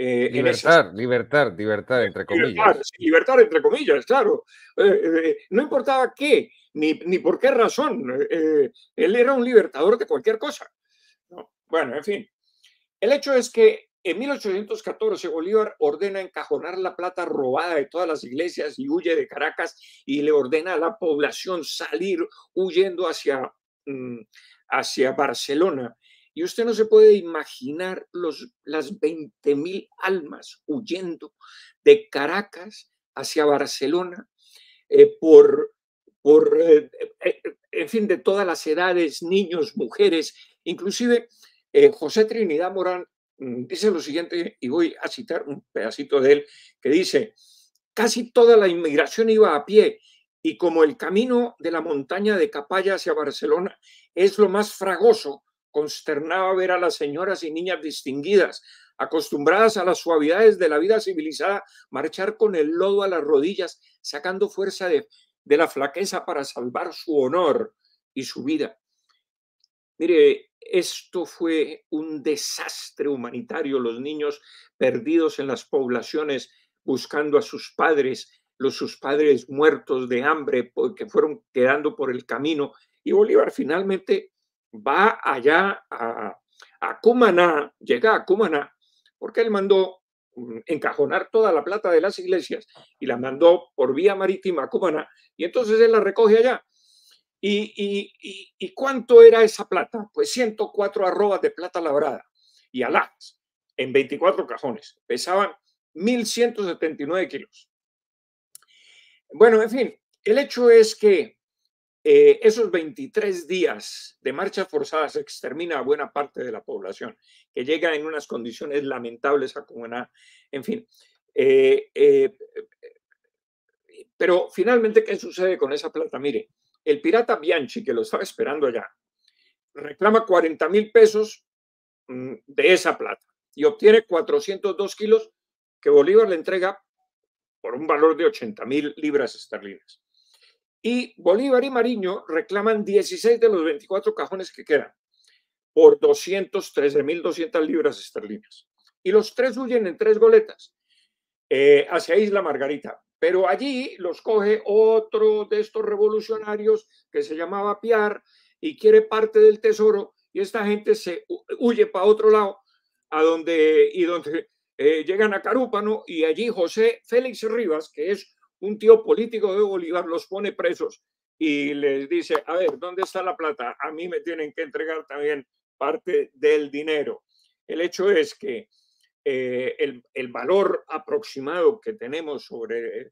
Eh, libertad, libertad, libertad, entre comillas. Libertad, entre comillas, claro. Eh, eh, no importaba qué, ni, por qué razón. él era un libertador de cualquier cosa. Bueno, en fin. El hecho es que en 1814 Bolívar ordena encajonar la plata robada de todas las iglesias y huye de Caracas y le ordena a la población salir huyendo hacia, mm, hacia Barcelona y usted no se puede imaginar los, las 20.000 almas huyendo de Caracas hacia Barcelona eh, por, por eh, eh, en fin, de todas las edades, niños, mujeres. Inclusive José Trinidad Morán mm, dice lo siguiente, y voy a citar un pedacito de él, que dice, casi toda la inmigración iba a pie y como el camino de la montaña de Capaya hacia Barcelona es lo más fragoso, consternaba ver a las señoras y niñas distinguidas, acostumbradas a las suavidades de la vida civilizada, marchar con el lodo a las rodillas, sacando fuerza de, la flaqueza para salvar su honor y su vida. Mire, esto fue un desastre humanitario, los niños perdidos en las poblaciones buscando a sus padres, los sus padres muertos de hambre porque fueron quedando por el camino y Bolívar finalmente va allá a, a Cumaná, llega a Cumaná, porque él mandó mm, encajonar toda la plata de las iglesias y la mandó por vía marítima a Cumaná, y entonces él la recoge allá. ¿Y, y, cuánto era esa plata? Pues 104 arrobas de plata labrada y alas en 24 cajones. Pesaban 1.179 kilos. Bueno, en fin, el hecho es que eh, esos 23 días de marchas forzadas extermina a buena parte de la población, que llega en unas condiciones lamentables a Cumaná. en fin. Eh, eh, pero finalmente, ¿qué sucede con esa plata? Mire, el pirata Bianchi, que lo estaba esperando allá, reclama 40 mil pesos mm, de esa plata y obtiene 402 kilos que Bolívar le entrega por un valor de 80 mil libras esterlinas. Y Bolívar y Mariño reclaman 16 de los 24 cajones que quedan por 213.200 libras esterlinas. Y los tres huyen en tres goletas eh, hacia Isla Margarita. Pero allí los coge otro de estos revolucionarios que se llamaba Piar y quiere parte del tesoro y esta gente se huye para otro lado a donde y donde eh, llegan a Carúpano y allí José Félix Rivas, que es un tío político de Bolívar los pone presos y les dice, a ver, ¿dónde está la plata? A mí me tienen que entregar también parte del dinero. El hecho es que eh, el, valor aproximado que tenemos sobre, eh,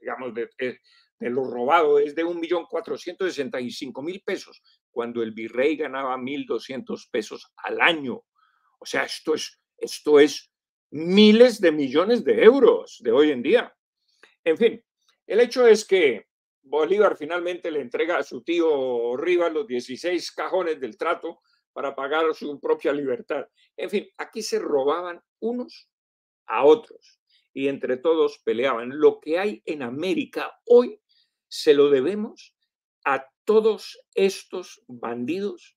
digamos, de, eh, de, lo robado es de 1.465.000 pesos, cuando el virrey ganaba 1.200 pesos al año. O sea, esto es, esto es miles de millones de euros de hoy en día. En fin, el hecho es que Bolívar finalmente le entrega a su tío Rivas los 16 cajones del trato para pagar su propia libertad. En fin, aquí se robaban unos a otros y entre todos peleaban. Lo que hay en América hoy se lo debemos a todos estos bandidos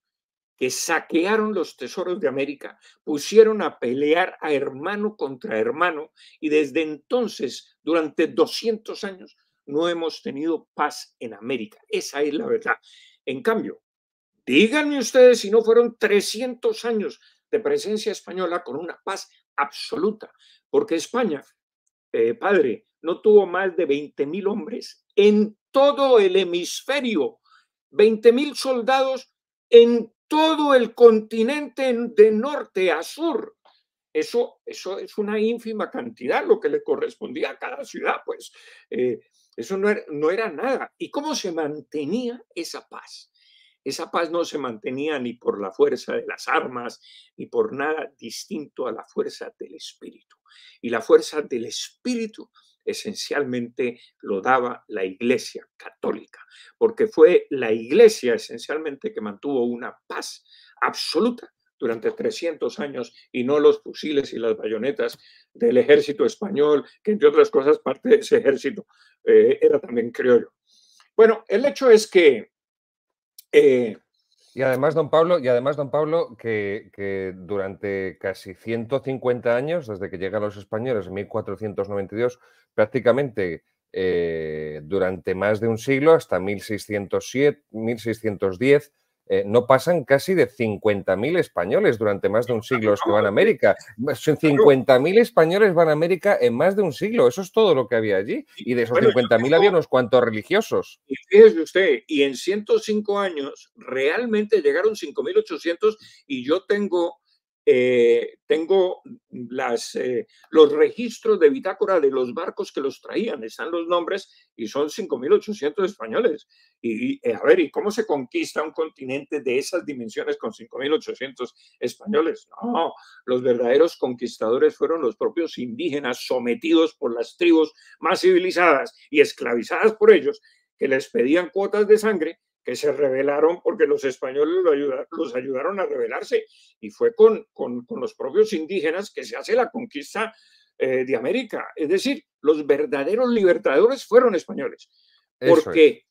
que saquearon los tesoros de América, pusieron a pelear a hermano contra hermano y desde entonces, durante 200 años, no hemos tenido paz en América. Esa es la verdad. En cambio, díganme ustedes si no fueron 300 años de presencia española con una paz absoluta, porque España, eh, padre, no tuvo más de 20.000 mil hombres en todo el hemisferio, 20.000 soldados en todo el continente de norte a sur. Eso, eso es una ínfima cantidad, lo que le correspondía a cada ciudad, pues eh, eso no era, no era nada. ¿Y cómo se mantenía esa paz? Esa paz no se mantenía ni por la fuerza de las armas, ni por nada distinto a la fuerza del espíritu. Y la fuerza del espíritu esencialmente lo daba la Iglesia católica, porque fue la Iglesia esencialmente que mantuvo una paz absoluta durante 300 años y no los fusiles y las bayonetas del ejército español, que entre otras cosas parte de ese ejército eh, era también criollo. Bueno, el hecho es que... Eh, y además, don Pablo, y además, don Pablo que, que, durante casi 150 años, desde que llegan los españoles en 1492, prácticamente eh, durante más de un siglo, hasta 1607, 1610, eh, no pasan casi de 50.000 españoles durante más de un siglo los que van a América. 50.000 españoles van a América en más de un siglo. Eso es todo lo que había allí. Y de esos 50.000 había unos cuantos religiosos. Y fíjese usted, y en 105 años realmente llegaron 5.800 y yo tengo eh, tengo eh, los registros de bitácora de los barcos que los traían, están los nombres y son 5.800 españoles. Y eh, a ver, ¿y cómo se conquista un continente de esas dimensiones con 5.800 españoles? No, los verdaderos conquistadores fueron los propios indígenas sometidos por las tribus más civilizadas y esclavizadas por ellos, que les pedían cuotas de sangre que se rebelaron porque los españoles los ayudaron a rebelarse y fue con, los propios indígenas que se hace la conquista eh, de América. Es decir, los verdaderos libertadores fueron españoles. Porque, eh,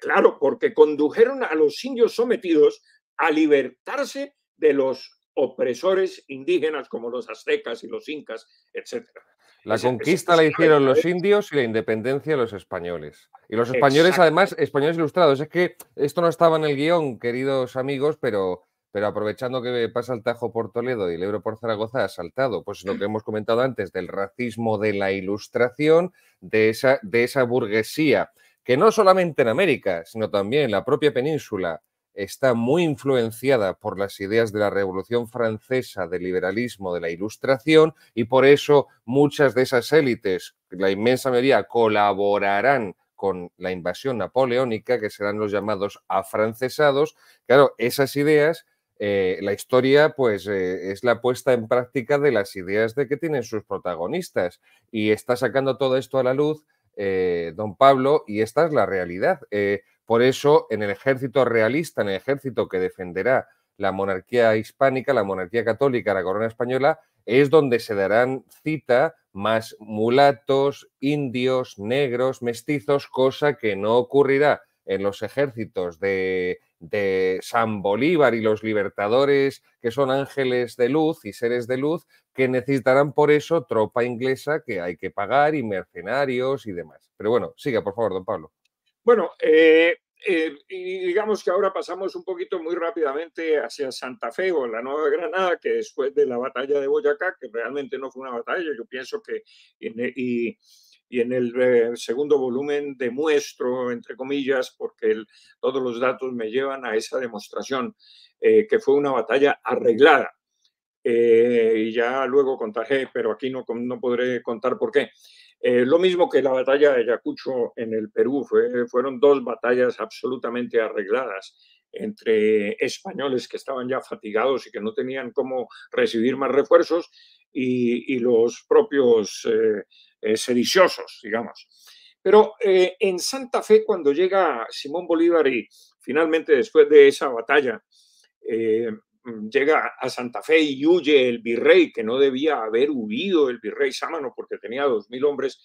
claro, porque condujeron a los indios sometidos a libertarse de los opresores indígenas como los aztecas y los incas, etcétera. La conquista la hicieron los indios y la independencia los españoles. Y los españoles, además, españoles ilustrados. Es que esto no estaba en el guión, queridos amigos, pero, pero aprovechando que pasa el Tajo por Toledo y el Ebro por Zaragoza, ha saltado pues lo que hemos comentado antes del racismo de la ilustración, de esa, de esa burguesía, que no solamente en América, sino también en la propia península está muy influenciada por las ideas de la Revolución Francesa, del liberalismo, de la Ilustración, y por eso muchas de esas élites, la inmensa mayoría, colaborarán con la invasión napoleónica, que serán los llamados afrancesados. Claro, esas ideas eh, la historia pues eh, es la puesta en práctica de las ideas de que tienen sus protagonistas y está sacando todo esto a la luz eh, don Pablo y esta es la realidad. Por eso, en el ejército realista, en el ejército que defenderá la monarquía hispánica, la monarquía católica, la corona española, es donde se darán cita más mulatos, indios, negros, mestizos, cosa que no ocurrirá en los ejércitos de, San Bolívar y los libertadores, que son ángeles de luz y seres de luz, que necesitarán por eso tropa inglesa que hay que pagar y mercenarios y demás. Pero bueno, siga, por favor, don Pablo. Bueno, eh, eh, digamos que ahora pasamos un poquito muy rápidamente hacia Santa Fe o la Nueva Granada, que después de la batalla de Boyacá, que realmente no fue una batalla, yo pienso que, e, y, en el eh, segundo volumen demuestro, entre comillas, porque todos los datos me llevan a esa demostración, que fue una batalla arreglada. y ya luego contaré, pero aquí no, no podré contar por qué. Eh, lo mismo que la batalla de Ayacucho en el Perú, fueron dos batallas absolutamente arregladas entre españoles que estaban ya fatigados y que no tenían cómo recibir más refuerzos y, los propios eh, eh, sediciosos, digamos. Pero en Santa Fe, cuando llega Simón Bolívar y finalmente después de esa batalla, Mm, llega a Santa Fe y huye el virrey, que no debía haber huido el virrey Sámano porque tenía dos mil hombres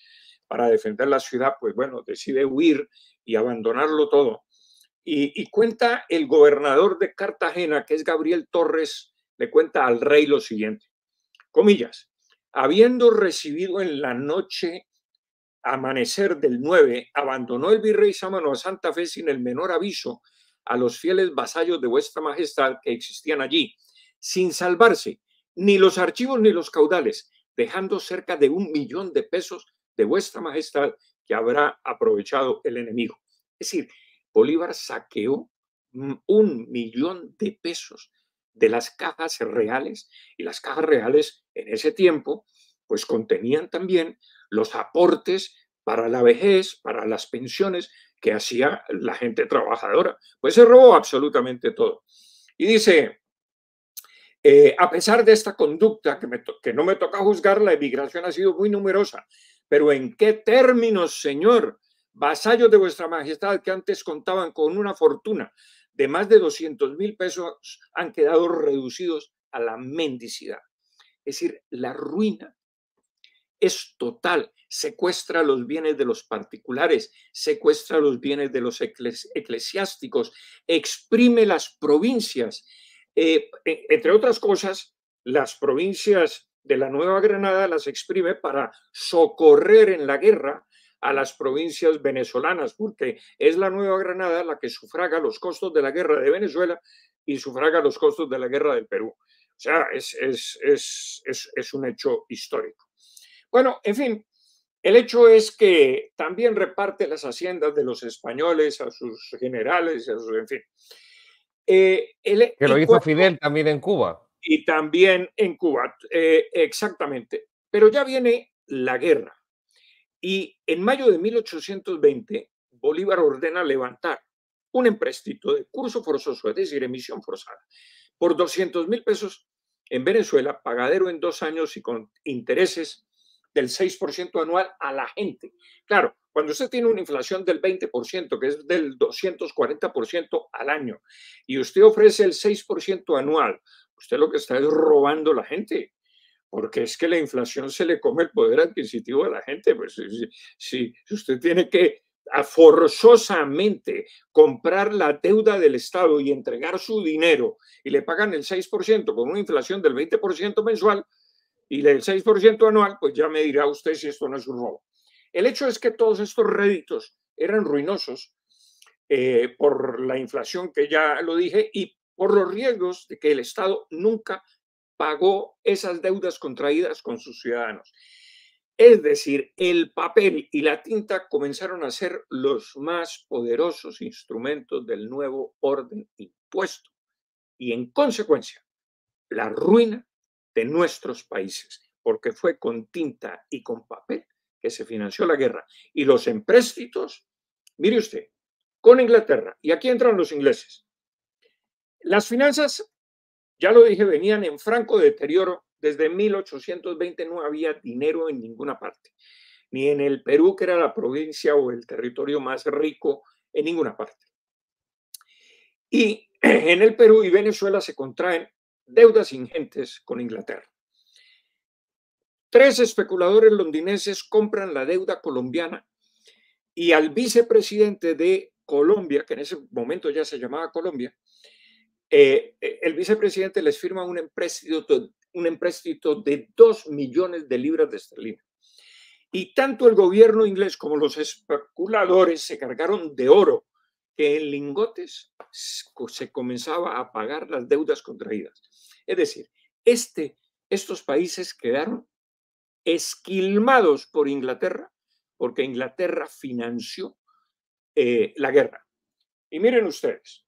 para defender la ciudad, pues bueno, decide huir y abandonarlo todo. Y, cuenta el gobernador de Cartagena, que es Gabriel Torres, le cuenta al rey lo siguiente, comillas, habiendo recibido en la noche amanecer del 9, abandonó el virrey Sámano a Santa Fe sin el menor aviso, a los fieles vasallos de vuestra majestad que existían allí, sin salvarse ni los archivos ni los caudales, dejando cerca de un millón de pesos de vuestra majestad que habrá aprovechado el enemigo. Es decir, Bolívar saqueó un millón de pesos de las cajas reales y las cajas reales en ese tiempo pues contenían también los aportes para la vejez, para las pensiones que hacía la gente trabajadora. Pues se robó absolutamente todo. Y dice, eh, a pesar de esta conducta, que, que no me toca juzgar, la emigración ha sido muy numerosa. Pero ¿en qué términos, señor? Vasallos de vuestra majestad que antes contaban con una fortuna de más de 200 mil pesos han quedado reducidos a la mendicidad. Es decir, la ruina es total. Secuestra los bienes de los particulares, secuestra los bienes de los eclesiásticos, exprime las provincias. Eh, e-, entre otras cosas, las provincias de la Nueva Granada las exprime para socorrer en la guerra a las provincias venezolanas, porque es la Nueva Granada la que sufraga los costos de la guerra de Venezuela y sufraga los costos de la guerra del Perú. O sea, es un hecho histórico. Bueno, en fin, el hecho es que también reparte las haciendas de los españoles a sus generales, en fin. Eh, que lo hizo Fidel también en Cuba. Y también en Cuba, eh, exactamente. Pero ya viene la guerra. Y en mayo de 1820, Bolívar ordena levantar un empréstito de curso forzoso, es decir, emisión forzada, por 200 mil pesos en Venezuela, pagadero en dos años y con intereses del 6% anual a la gente. Claro, cuando usted tiene una inflación del 20%, que es del 240% al año, y usted ofrece el 6% anual, usted lo que está es robando a la gente, porque es que la inflación se le come el poder adquisitivo de la gente. Pues si usted tiene que forzosamente comprar la deuda del Estado y entregar su dinero y le pagan el 6% con una inflación del 20% mensual, y del 6% anual, pues ya me dirá usted si esto no es un robo. El hecho es que todos estos réditos eran ruinosos eh, por la inflación que ya lo dije y por los riesgos de que el Estado nunca pagó esas deudas contraídas con sus ciudadanos. Es decir, el papel y la tinta comenzaron a ser los más poderosos instrumentos del nuevo orden impuesto y en consecuencia la ruina nuestros países, porque fue con tinta y con papel que se financió la guerra. Y los empréstitos, mire usted, con Inglaterra, y aquí entran los ingleses. Las finanzas, ya lo dije, venían en franco deterioro. Desde 1820 no había dinero en ninguna parte, ni en el Perú, que era la provincia o el territorio más rico, en ninguna parte. Y <clears throat> en el Perú y Venezuela se contraen deudas ingentes con Inglaterra. Tres especuladores londinenses compran la deuda colombiana y al vicepresidente de Colombia, que en ese momento ya se llamaba Colombia, eh, eh, el vicepresidente les firma un empréstito, de 2 millones de libras de esterlina. Y tanto el gobierno inglés como los especuladores se cargaron de oro que en lingotes se comenzaba a pagar las deudas contraídas. Es decir, este, estos países quedaron esquilmados por Inglaterra, porque Inglaterra financió eh, la guerra. Y miren ustedes,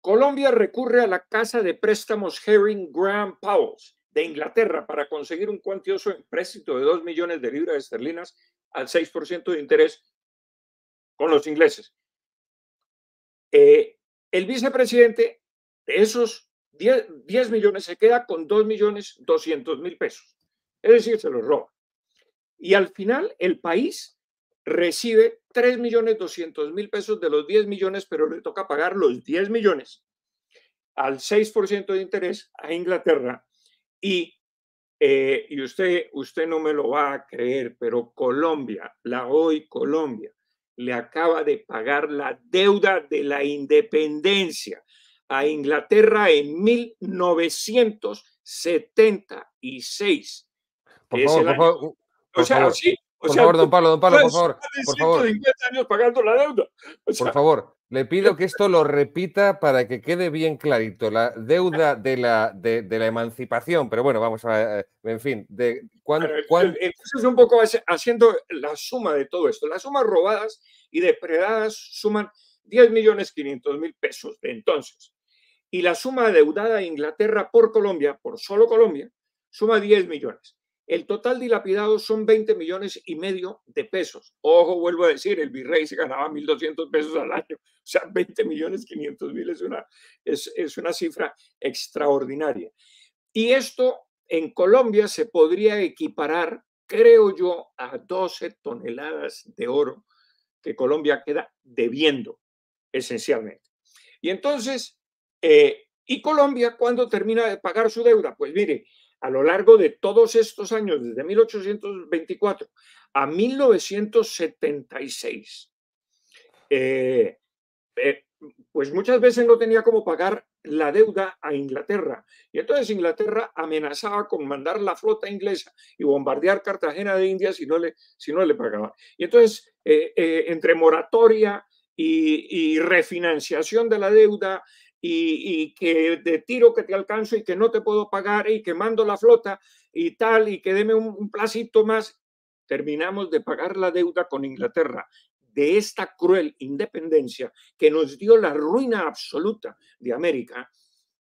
Colombia recurre a la casa de préstamos Herring Graham Powells de Inglaterra para conseguir un cuantioso empréstito de 2 millones de libras esterlinas al 6% de interés con los ingleses. Eh, el vicepresidente de esos 10, millones se queda con 2 millones 200 mil pesos. Es decir, se los roba. Y al final el país recibe 3 millones 200 mil pesos de los 10 millones, pero le toca pagar los 10 millones al 6% de interés a Inglaterra. Y, eh, y usted, usted no me lo va a creer, pero Colombia, la hoy Colombia, le acaba de pagar la deuda de la independencia a Inglaterra en 1976. Por favor, por favor. Por o sea, favor. Sí, por favor, don Pablo, don Pablo, por favor. Por favor. años pagando la deuda. por favor, le pido que esto lo repita para que quede bien clarito. La deuda de la, de, la emancipación, pero bueno, vamos a. Eh, en fin, de Entonces, un poco haciendo la suma de todo esto. Las sumas robadas y depredadas suman 10.500.000 millones mil pesos de entonces. Y la suma deudada a Inglaterra por Colombia, por solo Colombia, suma 10 millones. El total dilapidado son 20 millones y medio de pesos. Ojo, vuelvo a decir, el virrey se ganaba 1.200 pesos al año. O sea, 20 millones 500 mil es una, es, una cifra extraordinaria. Y esto en Colombia se podría equiparar, creo yo, a 12 toneladas de oro que Colombia queda debiendo, esencialmente. Y entonces, eh, ¿y Colombia cuándo termina de pagar su deuda? Pues mire, a lo largo de todos estos años, desde 1824 a 1976, eh, eh, pues muchas veces no tenía cómo pagar la deuda a Inglaterra. Y entonces Inglaterra amenazaba con mandar la flota inglesa y bombardear Cartagena de India si no le, si no le pagaba. Y entonces, eh, entre moratoria y refinanciación de la deuda y, que de tiro que te alcanzo y que no te puedo pagar y que mando la flota y tal y que deme un, un placito más, terminamos de pagar la deuda con Inglaterra de esta cruel independencia que nos dio la ruina absoluta de América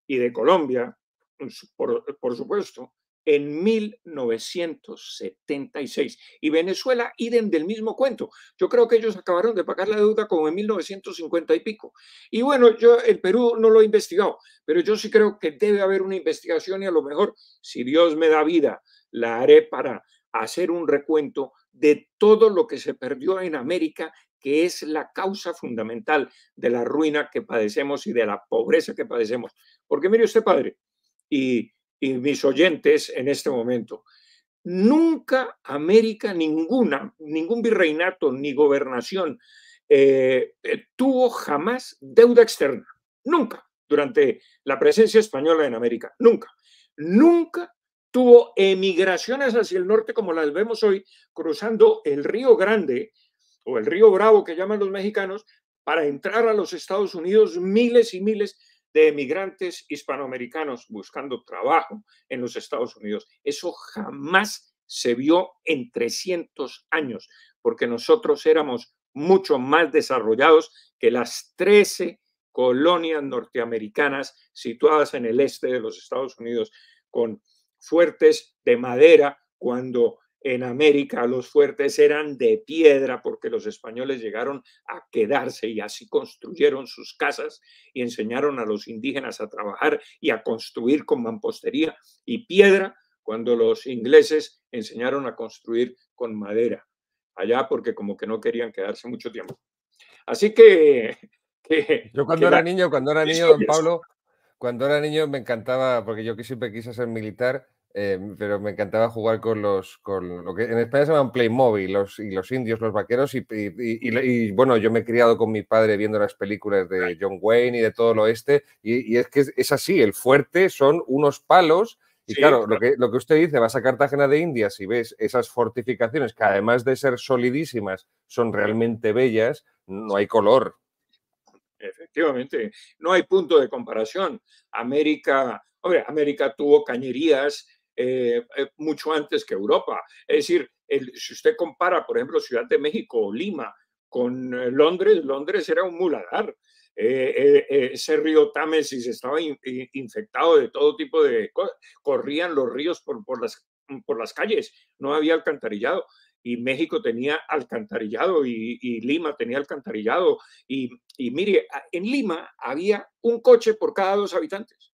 y de Colombia, por supuesto, en 1976. Y Venezuela idem del mismo cuento. Yo creo que ellos acabaron de pagar la deuda como en 1950 y pico. Y bueno, yo el Perú no lo he investigado, pero yo sí creo que debe haber una investigación y a lo mejor, si Dios me da vida, la haré para hacer un recuento de todo lo que se perdió en América que es la causa fundamental de la ruina que padecemos y de la pobreza que padecemos. Porque mire usted, padre, y y mis oyentes en este momento. Nunca América, ninguna, ningún virreinato ni gobernación eh, eh, tuvo jamás deuda externa. Nunca, durante la presencia española en América. Nunca. Nunca tuvo emigraciones hacia el norte como las vemos hoy, cruzando el Río Grande o el Río Bravo que llaman los mexicanos, para entrar a los Estados Unidos miles y miles de emigrantes hispanoamericanos buscando trabajo en los Estados Unidos. Eso jamás se vio en 300 años, porque nosotros éramos mucho más desarrollados que las 13 colonias norteamericanas situadas en el este de los Estados Unidos, con fuertes de madera cuando en América los fuertes eran de piedra porque los españoles llegaron a quedarse y así construyeron sus casas y enseñaron a los indígenas a trabajar y a construir con mampostería y piedra cuando los ingleses enseñaron a construir con madera allá porque como que no querían quedarse mucho tiempo. Así que... <laughs> Yo cuando era niño, cuando era niño, don Pablo, cuando era niño me encantaba, porque yo siempre quise ser militar, Em, pero me encantaba jugar con los, con lo que en España se llaman Playmobil, los, y los indios, los vaqueros, y, y, bueno, yo me he criado con mi padre viendo las películas de John Wayne y de todo el oeste, y, es que es, así, el fuerte son unos palos, y claro, Lo, que, lo que usted dice, vas a Cartagena de Indias y ves esas fortificaciones que además de ser solidísimas, son realmente bellas, no hay color. Efectivamente, no hay punto de comparación. América, hombre, América tuvo cañerías, eh, eh, mucho antes que Europa. Es decir, si usted compara, por ejemplo, Ciudad de México o Lima con eh, Londres, Londres era un muladar. ese río Támesis estaba infectado de todo tipo de cosas. Corrían los ríos por, por, las, mm, por las calles, no había alcantarillado. Y México tenía alcantarillado y, Lima tenía alcantarillado. y mire, en Lima había un coche por cada dos habitantes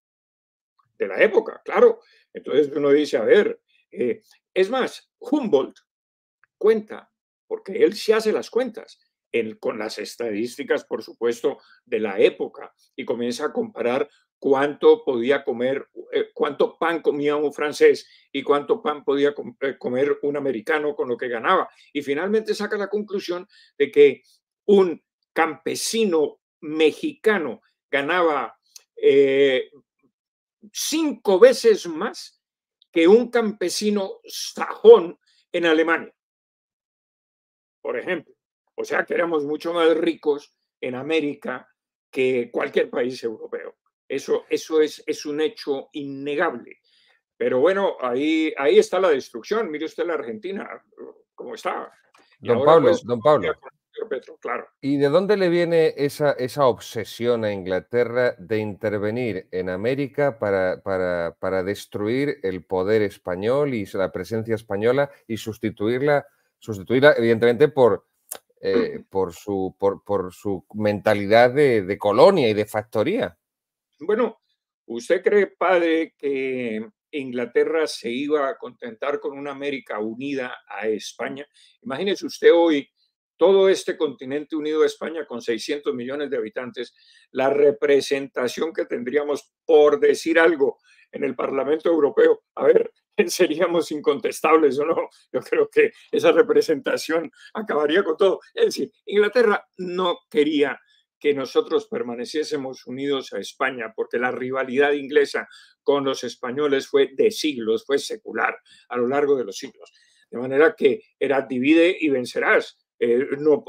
de la época, claro. Entonces uno dice, a ver, eh, es más, Humboldt cuenta, porque él se hace las cuentas, con las estadísticas, por supuesto, de la época, y comienza a comparar cuánto podía comer, eh, cuánto pan comía un francés y cuánto pan podía eh, comer un americano con lo que ganaba. Y finalmente saca la conclusión de que un campesino mexicano ganaba cinco veces más que un campesino sajón en Alemania, por ejemplo. O sea que éramos mucho más ricos en América que cualquier país europeo. Eso, eso es, es un hecho innegable. Pero bueno, ahí, ahí está la destrucción. Mire usted la Argentina, cómo está. Pues, don Pablo, don Pablo claro. ¿Y de dónde le viene esa, esa obsesión a Inglaterra de intervenir en América para, para, destruir el poder español y la presencia española y sustituirla, sustituirla evidentemente, por, eh, <clears throat> por, su, por, su mentalidad de, de colonia y de factoría? Bueno, ¿usted cree, padre, que Inglaterra se iba a contentar con una América unida a España. Imagínese usted hoy todo este continente unido a España con 600 millones de habitantes, la representación que tendríamos, por decir algo, en el Parlamento Europeo, a ver, <laughs> seríamos incontestables o no. Yo creo que esa representación acabaría con todo. Es decir, Inglaterra no quería que nosotros permaneciésemos unidos a España, porque la rivalidad inglesa con los españoles fue de siglos, fue secular a lo largo de los siglos. De manera que era divide y vencerás. Eh, no,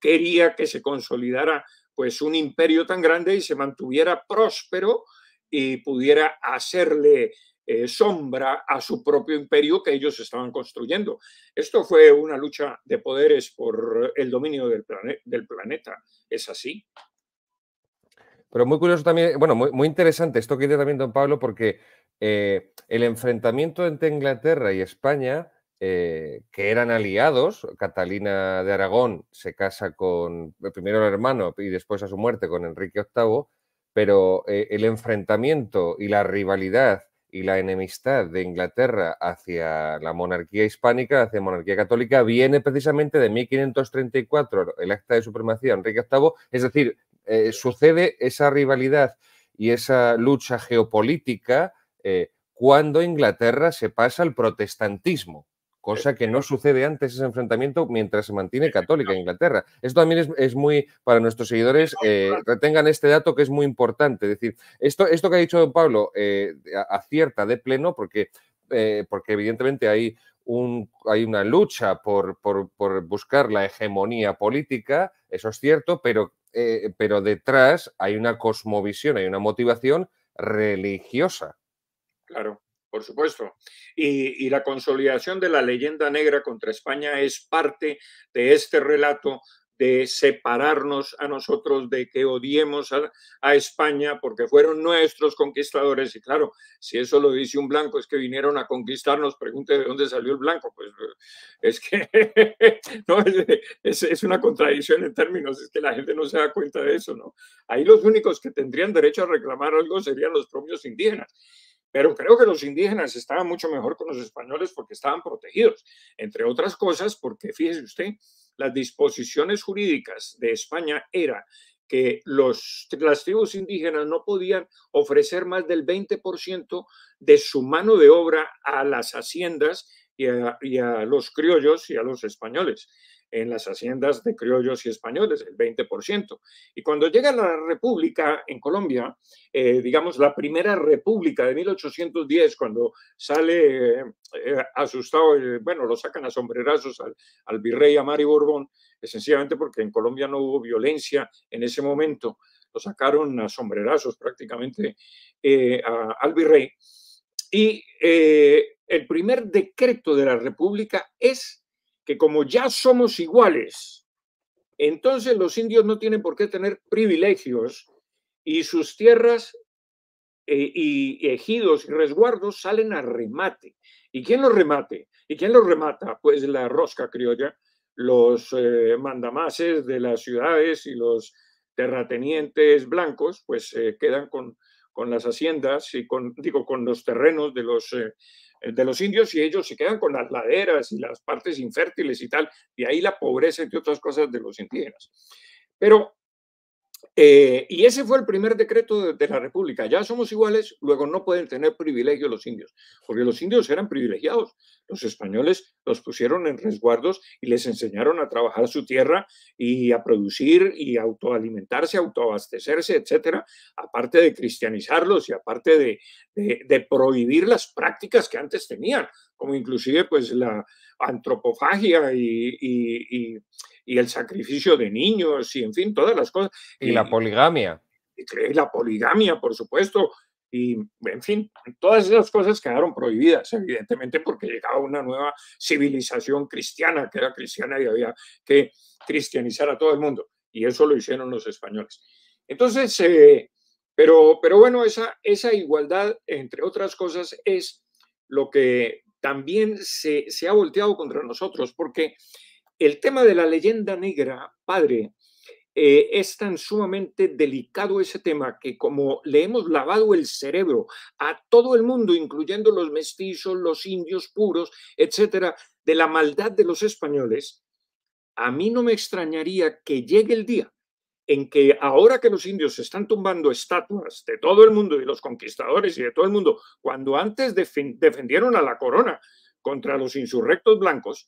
quería que se consolidara pues un imperio tan grande y se mantuviera próspero y pudiera hacerle eh, sombra a su propio imperio que ellos estaban construyendo. Esto fue una lucha de poderes por el dominio del, planeta. Es así. Pero muy curioso también, bueno, muy, interesante esto que dice también don Pablo, porque eh, el enfrentamiento entre Inglaterra y España eh, que eran aliados. Catalina de Aragón se casa con eh, primero el hermano y después a su muerte con Enrique VIII, pero eh, el enfrentamiento y la rivalidad y la enemistad de Inglaterra hacia la monarquía hispánica, hacia la monarquía católica, viene precisamente de 1534, el acta de supremacía de Enrique VIII, es decir, sucede esa rivalidad y esa lucha geopolítica cuando Inglaterra se pasa al protestantismo cosa que no sucede antes ese enfrentamiento mientras se mantiene católica en Inglaterra. Esto también es, muy, para nuestros seguidores, eh, retengan este dato que es muy importante. Es decir, esto, esto que ha dicho don Pablo eh, acierta de pleno porque, eh, porque evidentemente hay, un, hay una lucha por, por, por, buscar la hegemonía política, eso es cierto, pero, pero detrás hay una cosmovisión, hay una motivación religiosa. Claro por supuesto. Y, la consolidación de la leyenda negra contra España es parte de este relato de separarnos a nosotros, de que odiemos a, España porque fueron nuestros conquistadores. Y claro, si eso lo dice un blanco, es que vinieron a conquistarnos, pregunte de dónde salió el blanco. Pues es que <laughs> es, una contradicción en términos, es que la gente no se da cuenta de eso, ¿no? Ahí los únicos que tendrían derecho a reclamar algo serían los propios indígenas. Pero creo que los indígenas estaban mucho mejor con los españoles porque estaban protegidos, entre otras cosas, porque fíjese usted, las disposiciones jurídicas de España era que los, las tribus indígenas no podían ofrecer más del 20% de su mano de obra a las haciendas y a, los criollos y a los españoles en las haciendas de criollos y españoles, el 20%. Y cuando llega la República en Colombia, eh, digamos la primera República de 1810, cuando sale eh, asustado, eh, bueno, lo sacan a sombrerazos al, virrey virrey Amari Borbón, esencialmente porque en Colombia no hubo violencia en ese momento, lo sacaron a sombrerazos prácticamente al virrey. Y el primer decreto de la República es que como ya somos iguales, entonces los indios no tienen por qué tener privilegios y sus tierras eh, y ejidos y resguardos salen a remate. ¿Y quién los remate? ¿Y quién los remata? Pues la rosca criolla, los eh, mandamases de las ciudades y los terratenientes blancos, pues eh, quedan con, las haciendas y con, digo, con los terrenos de los, eh, de los indios y ellos se quedan con las laderas y las partes infértiles y tal, y ahí la pobreza, entre otras cosas, de los indígenas. Pero, eh, y ese fue el primer decreto de, de, la República, ya somos iguales, luego no pueden tener privilegios los indios, porque los indios eran privilegiados, los españoles los pusieron en resguardos y les enseñaron a trabajar su tierra y a producir y autoalimentarse, autoabastecerse, etcétera, aparte de cristianizarlos y aparte de, de, prohibir las prácticas que antes tenían, como inclusive pues la antropofagia y, y el sacrificio de niños y en fin, todas las cosas. Y la poligamia. Y la poligamia, por supuesto, y, en fin, todas esas cosas quedaron prohibidas, evidentemente, porque llegaba una nueva civilización cristiana, que era cristiana y había que cristianizar a todo el mundo. Y eso lo hicieron los españoles. Entonces, eh, pero, pero bueno, esa, esa igualdad, entre otras cosas, es lo que también se, se ha volteado contra nosotros, porque el tema de la leyenda negra, padre, eh, es tan sumamente delicado ese tema que como le hemos lavado el cerebro a todo el mundo, incluyendo los mestizos, los indios puros, etcétera, de la maldad de los españoles, a mí no me extrañaría que llegue el día en que ahora que los indios están tumbando estatuas de todo el mundo y los conquistadores y de todo el mundo, cuando antes defendieron a la corona contra los insurrectos blancos,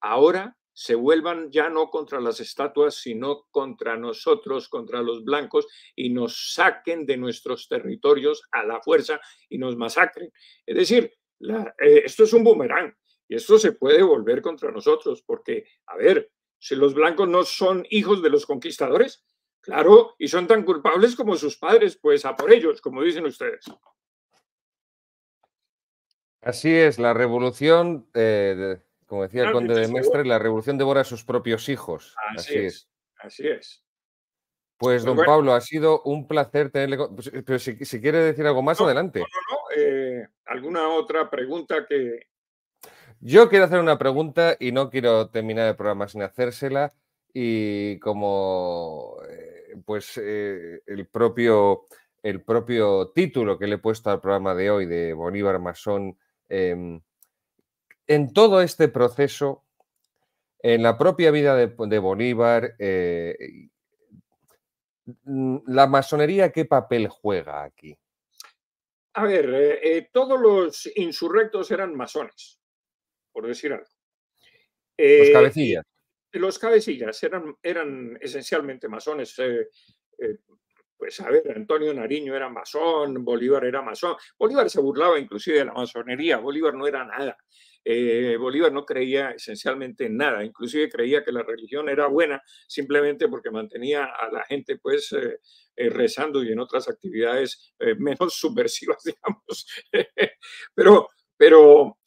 ahora se vuelvan ya no contra las estatuas, sino contra nosotros, contra los blancos, y nos saquen de nuestros territorios a la fuerza y nos masacren. Es decir, eh, esto es un boomerang y esto se puede volver contra nosotros, porque, a ver, si los blancos no son hijos de los conquistadores, claro, y son tan culpables como sus padres, pues a por ellos, como dicen ustedes. Así es, la revolución... Eh, como decía el conde de Mestre, la revolución devora a sus propios hijos. Así, es. Así es. Pues, pues don Pablo, ha sido un placer tenerle. Pues, pero si, quiere decir algo más, adelante. no, eh, ¿Alguna otra pregunta que.? Yo quiero hacer una pregunta y no quiero terminar el programa sin hacérsela. Y como eh, pues eh, el, propio, el propio título que le he puesto al programa de hoy de Bolívar Masón em, en todo este proceso, en la propia vida de, Bolívar, eh, mm, ¿la masonería qué papel juega aquí? A ver, eh, eh, todos los insurrectos eran masones, por decir algo. los cabecillas. Los cabecillas eran, eran esencialmente masones. pues a ver, Antonio Nariño era masón, Bolívar era masón. Bolívar se burlaba inclusive de la masonería, Bolívar no era nada. Eh, Bolívar no creía esencialmente en nada, inclusive creía que la religión era buena simplemente porque mantenía a la gente pues eh, eh, rezando y en otras actividades <laughs> menos subversivas, <laughs> digamos. pero pero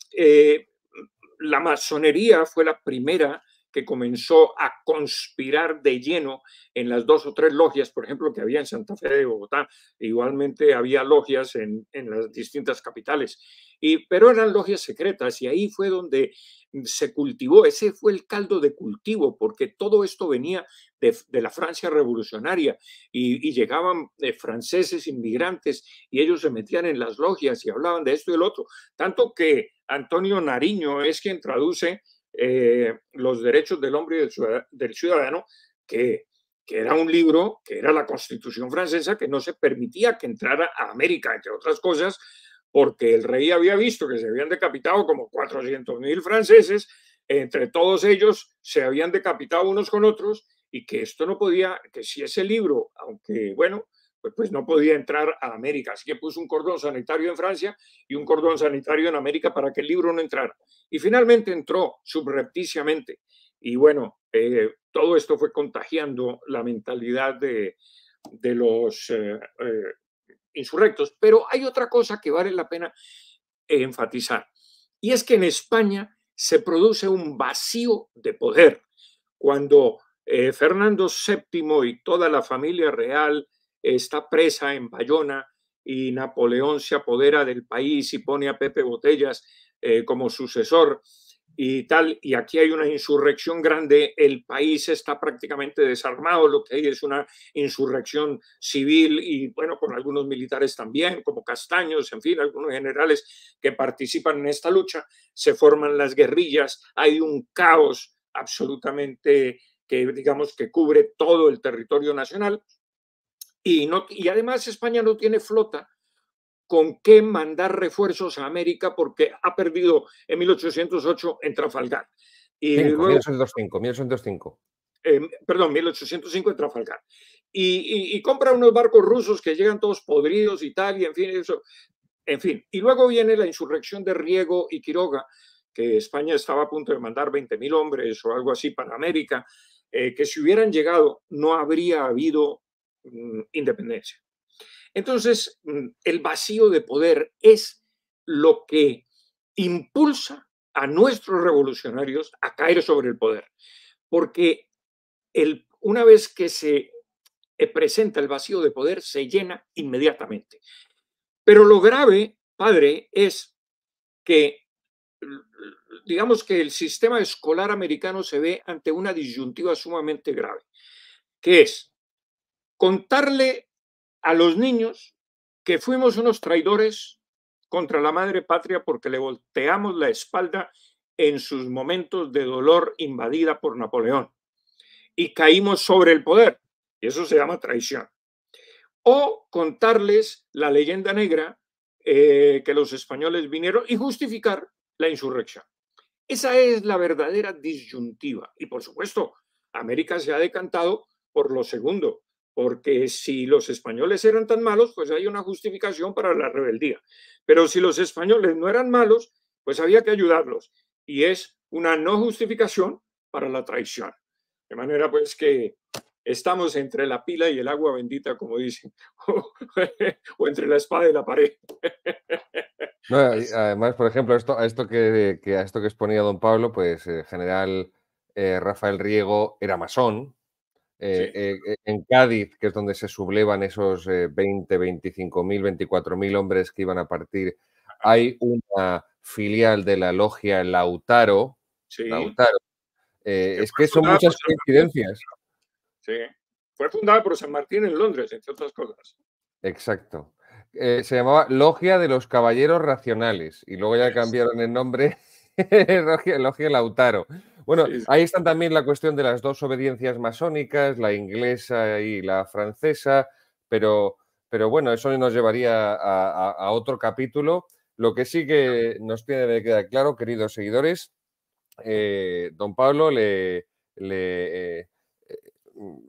la masonería fue la primera comenzó a conspirar de lleno en las dos o tres logias, por ejemplo, que había en Santa Fe de Bogotá. Igualmente había logias en, las distintas capitales, y, pero eran logias secretas y ahí fue donde se cultivó, ese fue el caldo de cultivo, porque todo esto venía de, la Francia revolucionaria y, llegaban eh, franceses inmigrantes y ellos se metían en las logias y hablaban de esto y el otro, tanto que Antonio Nariño es quien traduce eh, los derechos del hombre y del ciudadano, que, que era un libro, que era la constitución francesa, que no se permitía que entrara a América, entre otras cosas, porque el rey había visto que se habían decapitado como 400.000 franceses, entre todos ellos se habían decapitado unos con otros y que esto no podía, que si ese libro, aunque bueno, pues no podía entrar a América. Así que puso un cordón sanitario en Francia y un cordón sanitario en América para que el libro no entrara. Y finalmente entró subrepticiamente. Y bueno, eh, todo esto fue contagiando la mentalidad de, los eh, eh, insurrectos. Pero hay otra cosa que vale la pena enfatizar. Y es que en España se produce un vacío de poder. Cuando Fernando VII y toda la familia real está presa en Bayona y Napoleón se apodera del país y pone a Pepe Botellas eh, como sucesor y tal, y aquí hay una insurrección grande, el país está prácticamente desarmado, lo que hay es una insurrección civil y bueno, con algunos militares también, como Castaños, en fin, algunos generales que participan en esta lucha, se forman las guerrillas, hay un caos absolutamente que digamos que cubre todo el territorio nacional, y, y además España no tiene flota con qué mandar refuerzos a América porque ha perdido en 1808 en Trafalgar. Y 1805, 1805. Em, perdón, 1805 en Trafalgar. Y, compra unos barcos rusos que llegan todos podridos y tal, y en fin, eso. En fin, y luego viene la insurrección de Riego y Quiroga, que España estaba a punto de mandar 20.000 hombres o algo así para América, eh, que si hubieran llegado no habría habido Mm, independencia. Entonces, mm, el vacío de poder es lo que impulsa a nuestros revolucionarios a caer sobre el poder, porque el, una vez que se eh, presenta el vacío de poder, se llena inmediatamente. Pero lo grave, padre, es que digamos que el sistema escolar americano se ve ante una disyuntiva sumamente grave, que es contarle a los niños que fuimos unos traidores contra la madre patria porque le volteamos la espalda en sus momentos de dolor invadida por Napoleón y caímos sobre el poder. Y eso se llama traición. O contarles la leyenda negra eh, que los españoles vinieron y justificar la insurrección. Esa es la verdadera disyuntiva. Y por supuesto, América se ha decantado por lo segundo, porque si los españoles eran tan malos, pues hay una justificación para la rebeldía. Pero si los españoles no eran malos, pues había que ayudarlos. Y es una no justificación para la traición. De manera pues que estamos entre la pila y el agua bendita, como dicen, <laughs> o entre la espada y la pared. además, por ejemplo, esto, a, esto que, a esto que exponía don Pablo, pues el eh, general eh, Rafael Riego era masón, eh, eh, eh, en Cádiz, que es donde se sublevan esos 20, 25 mil, 24 mil hombres que iban a partir, hay una filial de la logia Lautaro. Sí. es que son muchas coincidencias. Sí. Fue fundada por San Martín en Londres, entre otras cosas. Exacto. se llamaba Logia de los Caballeros Racionales y luego ya cambiaron el nombre <laughs> Logia Lautaro. Bueno, ahí están también la cuestión de las dos obediencias masónicas, la inglesa y la francesa, pero, pero bueno, eso nos llevaría a, otro capítulo. Lo que sí que nos tiene que quedar claro, queridos seguidores, eh, don Pablo, le, eh,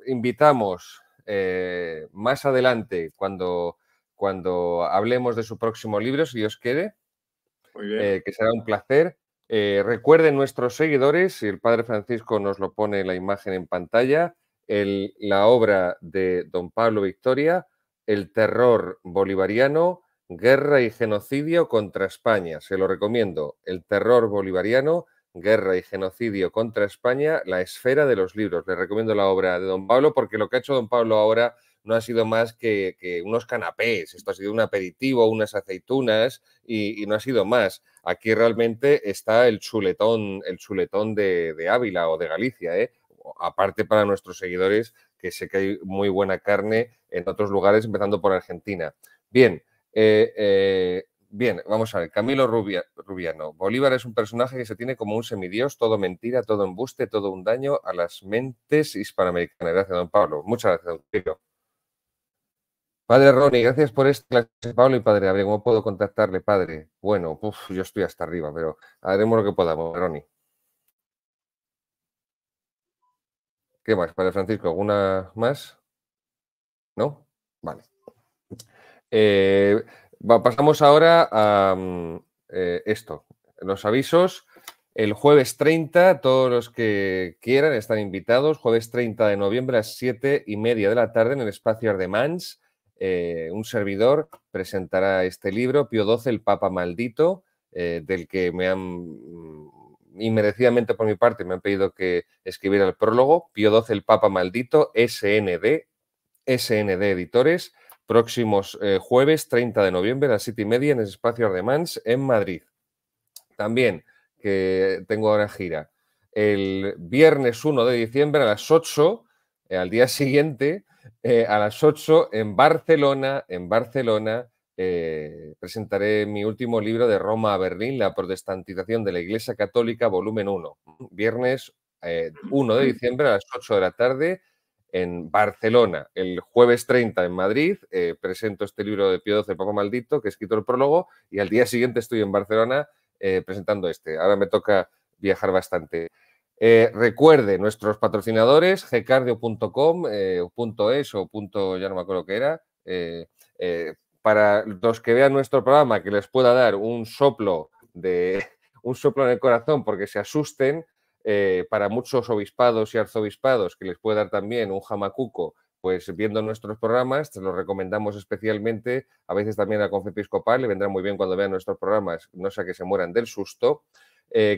invitamos eh, más adelante cuando, cuando hablemos de su próximo libro, si Dios quiere, que será un placer eh, recuerden nuestros seguidores, Si el Padre Francisco nos lo pone en la imagen en pantalla, la obra de don Pablo Victoria, El terror bolivariano, guerra y genocidio contra España. Se lo recomiendo, El terror bolivariano, guerra y genocidio contra España, la esfera de los libros. Les recomiendo la obra de don Pablo porque lo que ha hecho don Pablo ahora no ha sido más que, unos canapés, esto ha sido un aperitivo, unas aceitunas y no ha sido más Aquí realmente está el chuletón, el chuletón de, Ávila o de Galicia, ¿eh? aparte para nuestros seguidores, que sé que hay muy buena carne en otros lugares, empezando por Argentina. Bien, eh, eh, bien, vamos a ver, Camilo Rubiano. Bolívar es un personaje que se tiene como un semidios, todo mentira, todo embuste, todo un daño a las mentes hispanoamericanas. Gracias, don Pablo. Muchas gracias, don Padre Ronnie, gracias por esta clase, Pablo y Padre ver, ¿Cómo puedo contactarle, Padre? Bueno, yo estoy hasta arriba, pero haremos lo que podamos, Ronnie. ¿Qué más, Padre Francisco? ¿Alguna más? ¿No? Vale. Eh, pasamos ahora a mm, eh, esto, los avisos. El jueves 30, todos los que quieran están invitados. Jueves 30 de noviembre a las 7 y media de la tarde en el espacio Ardemans eh, un servidor presentará este libro, Pío XII, el Papa Maldito, eh, del que me han, mm, inmerecidamente por mi parte, me han pedido que escribiera el prólogo, Pío XII, el Papa Maldito, SND, SND Editores, próximos eh, jueves 30 de noviembre a las 7 y media en el Espacio Ardemans en Madrid. También, que tengo ahora gira, el viernes 1 de diciembre a las 8, al día siguiente, eh, a las 8 en Barcelona, en Barcelona. Eh, presentaré mi último libro de Roma a Berlín, La protestantización de la Iglesia Católica, volumen 1, viernes 1 eh, de diciembre a las 8 de la tarde en Barcelona. El jueves 30 en Madrid presento este libro de Pío XII, Papa Maldito, que he escrito el prólogo, y al día siguiente estoy en Barcelona presentando este. Ahora me toca viajar bastante. Eh, recuerde, nuestros patrocinadores, gcardio.com, eh, .es o punto, ya no me acuerdo qué era, eh, para los que vean nuestro programa, que les pueda dar un soplo, de, <laughs> un soplo en el corazón porque se asusten, para muchos obispados y arzobispados, que les pueda dar también un jamacuco, pues viendo nuestros programas, te los recomendamos especialmente, a veces también a la le vendrá muy bien cuando vean nuestros programas, no sea que se mueran del susto.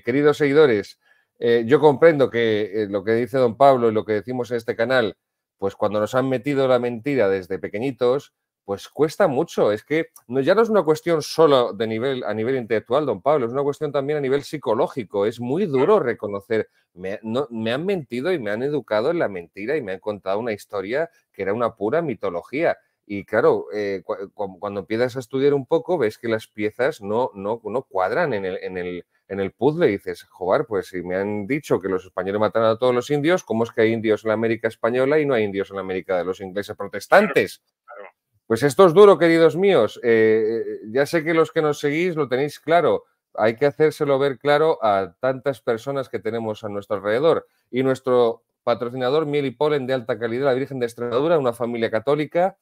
queridos seguidores, eh, yo comprendo que eh, lo que dice don Pablo y lo que decimos en este canal, pues cuando nos han metido la mentira desde pequeñitos, pues cuesta mucho. Es que no, ya no es una cuestión solo de nivel, a nivel intelectual, don Pablo, es una cuestión también a nivel psicológico. Es muy duro reconocer, me, han mentido y me han educado en la mentira y me han contado una historia que era una pura mitología. Y claro, eh, cuando empiezas a estudiar un poco, ves que las piezas no, no, no cuadran en el, en el en el puzzle dices, joder, pues si me han dicho que los españoles matan a todos los indios, ¿cómo es que hay indios en la América española y no hay indios en la América de los ingleses protestantes? Pues esto es duro, queridos míos. Eh, eh, ya sé que los que nos seguís lo tenéis claro. Hay que hacérselo ver claro a tantas personas que tenemos a nuestro alrededor. Y nuestro patrocinador Miel y Polen de alta calidad, la Virgen de Extremadura, una familia católica,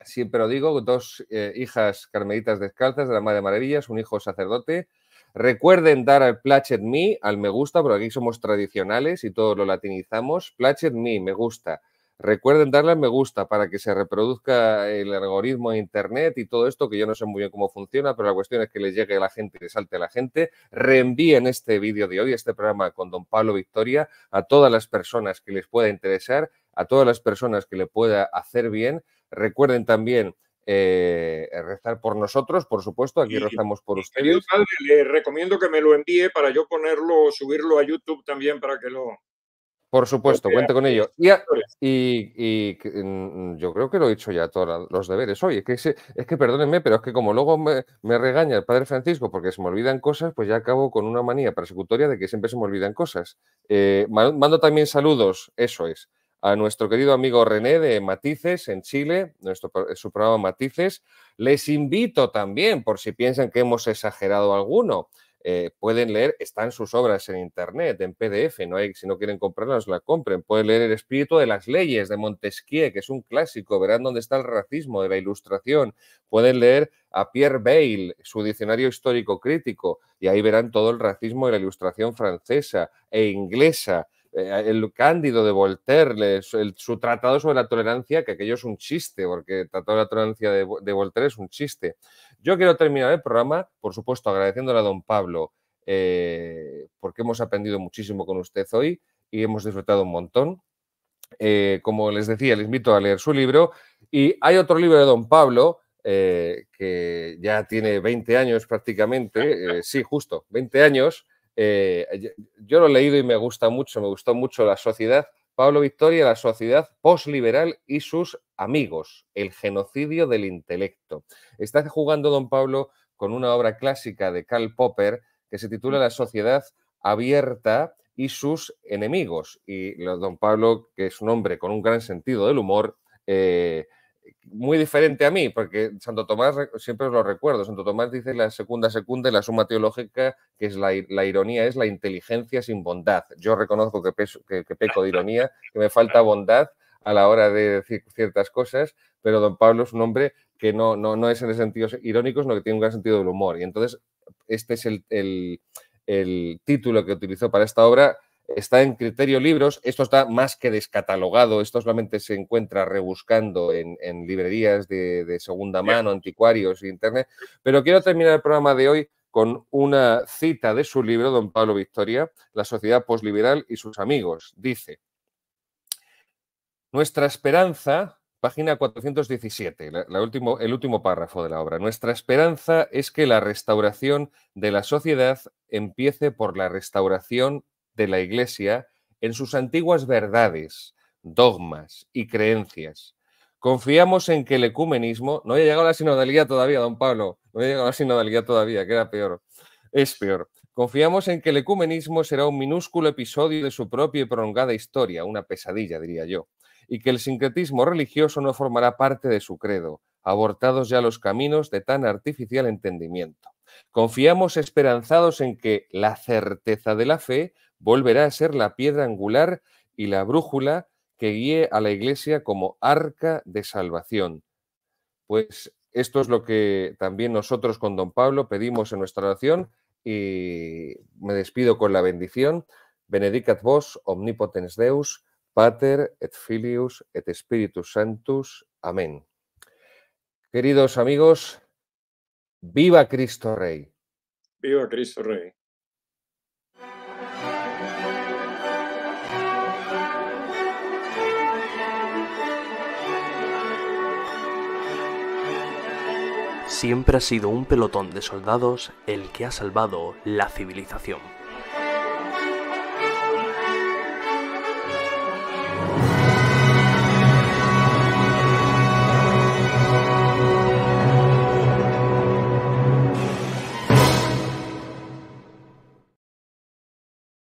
siempre lo digo, dos eh, hijas carmelitas descalzas de la Madre Maravillas, un hijo sacerdote, Recuerden dar al Plachet Me, al me gusta, porque aquí somos tradicionales y todo lo latinizamos. Plachet Me, me gusta. Recuerden darle al me gusta para que se reproduzca el algoritmo de Internet y todo esto, que yo no sé muy bien cómo funciona, pero la cuestión es que les llegue a la gente y les salte a la gente. Reenvíen este vídeo de hoy, este programa con don Pablo Victoria, a todas las personas que les pueda interesar, a todas las personas que le pueda hacer bien. Recuerden también eh, eh, rezar por nosotros, por supuesto, aquí rezamos por ustedes. le recomiendo que me lo envíe para yo ponerlo, subirlo a YouTube también para que lo... Por supuesto, cuente con ello. Y, mm, yo creo que lo he dicho ya todos los deberes. Oye, que es, que perdónenme, pero es que como luego me, regaña el padre Francisco porque se me olvidan cosas, pues ya acabo con una manía persecutoria de que siempre se me olvidan cosas. Eh, mando también saludos, eso es, a nuestro querido amigo René de Matices en Chile, nuestro, su programa Matices. Les invito también, por si piensan que hemos exagerado alguno, eh, pueden leer, están sus obras en internet, en PDF, no si no quieren comprarlas, la compren. Pueden leer El espíritu de las leyes de Montesquieu, que es un clásico, verán dónde está el racismo de la ilustración. Pueden leer a Pierre Bayle, su diccionario histórico crítico, y ahí verán todo el racismo de la ilustración francesa e inglesa. Eh, el Cándido de Voltaire, su tratado sobre la tolerancia, que aquello es un chiste, porque el tratado de la tolerancia de, Voltaire es un chiste. Yo quiero terminar el programa, por supuesto, agradeciéndole a don Pablo, eh, porque hemos aprendido muchísimo con usted hoy y hemos disfrutado un montón. Eh, como les decía, les invito a leer su libro. Y hay otro libro de don Pablo, que ya tiene 20 años prácticamente, sí, justo, 20 años, eh, yo lo he leído y me gusta mucho, me gustó mucho la sociedad. Pablo Victoria, la sociedad posliberal y sus amigos, el genocidio del intelecto. Está jugando don Pablo con una obra clásica de Karl Popper que se titula La sociedad abierta y sus enemigos. Y don Pablo, que es un hombre con un gran sentido del humor, eh, muy diferente a mí, porque Santo Tomás, siempre os lo recuerdo, Santo Tomás dice la segunda secunda y la suma teológica, que es la, ironía, es la inteligencia sin bondad. Yo reconozco que, peco de ironía, que me falta bondad a la hora de decir ciertas cosas, pero don Pablo es un hombre que no, no, no es en el sentido irónico, sino que tiene un gran sentido del humor. Y entonces, este es el, el, el título que utilizó para esta obra, está en criterio libros. Esto está más que descatalogado, esto solamente se encuentra rebuscando en, librerías de, segunda mano, anticuarios e internet. Pero quiero terminar el programa de hoy con una cita de su libro, don Pablo Victoria, La sociedad posliberal y sus amigos. Dice, nuestra esperanza, página 417, último, el último párrafo de la obra, nuestra esperanza es que la restauración de la sociedad empiece por la restauración de la Iglesia en sus antiguas verdades, dogmas y creencias. Confiamos en que el ecumenismo, no haya llegado la sinodalía todavía, don Pablo, no haya llegado la sinodalía todavía, que era peor, es peor. Confiamos en que el ecumenismo será un minúsculo episodio de su propia y prolongada historia, una pesadilla, diría yo, y que el sincretismo religioso no formará parte de su credo, abortados ya los caminos de tan artificial entendimiento. Confiamos esperanzados en que la certeza de la fe volverá a ser la piedra angular y la brújula que guíe a la Iglesia como arca de salvación. Pues esto es lo que también nosotros con don Pablo pedimos en nuestra oración y me despido con la bendición. Benedicat vos, omnipotens Deus, Pater et Filius et Spiritus Sanctus. Amén. Queridos amigos, viva Cristo Rey. Viva Cristo Rey. Siempre ha sido un pelotón de soldados el que ha salvado la civilización.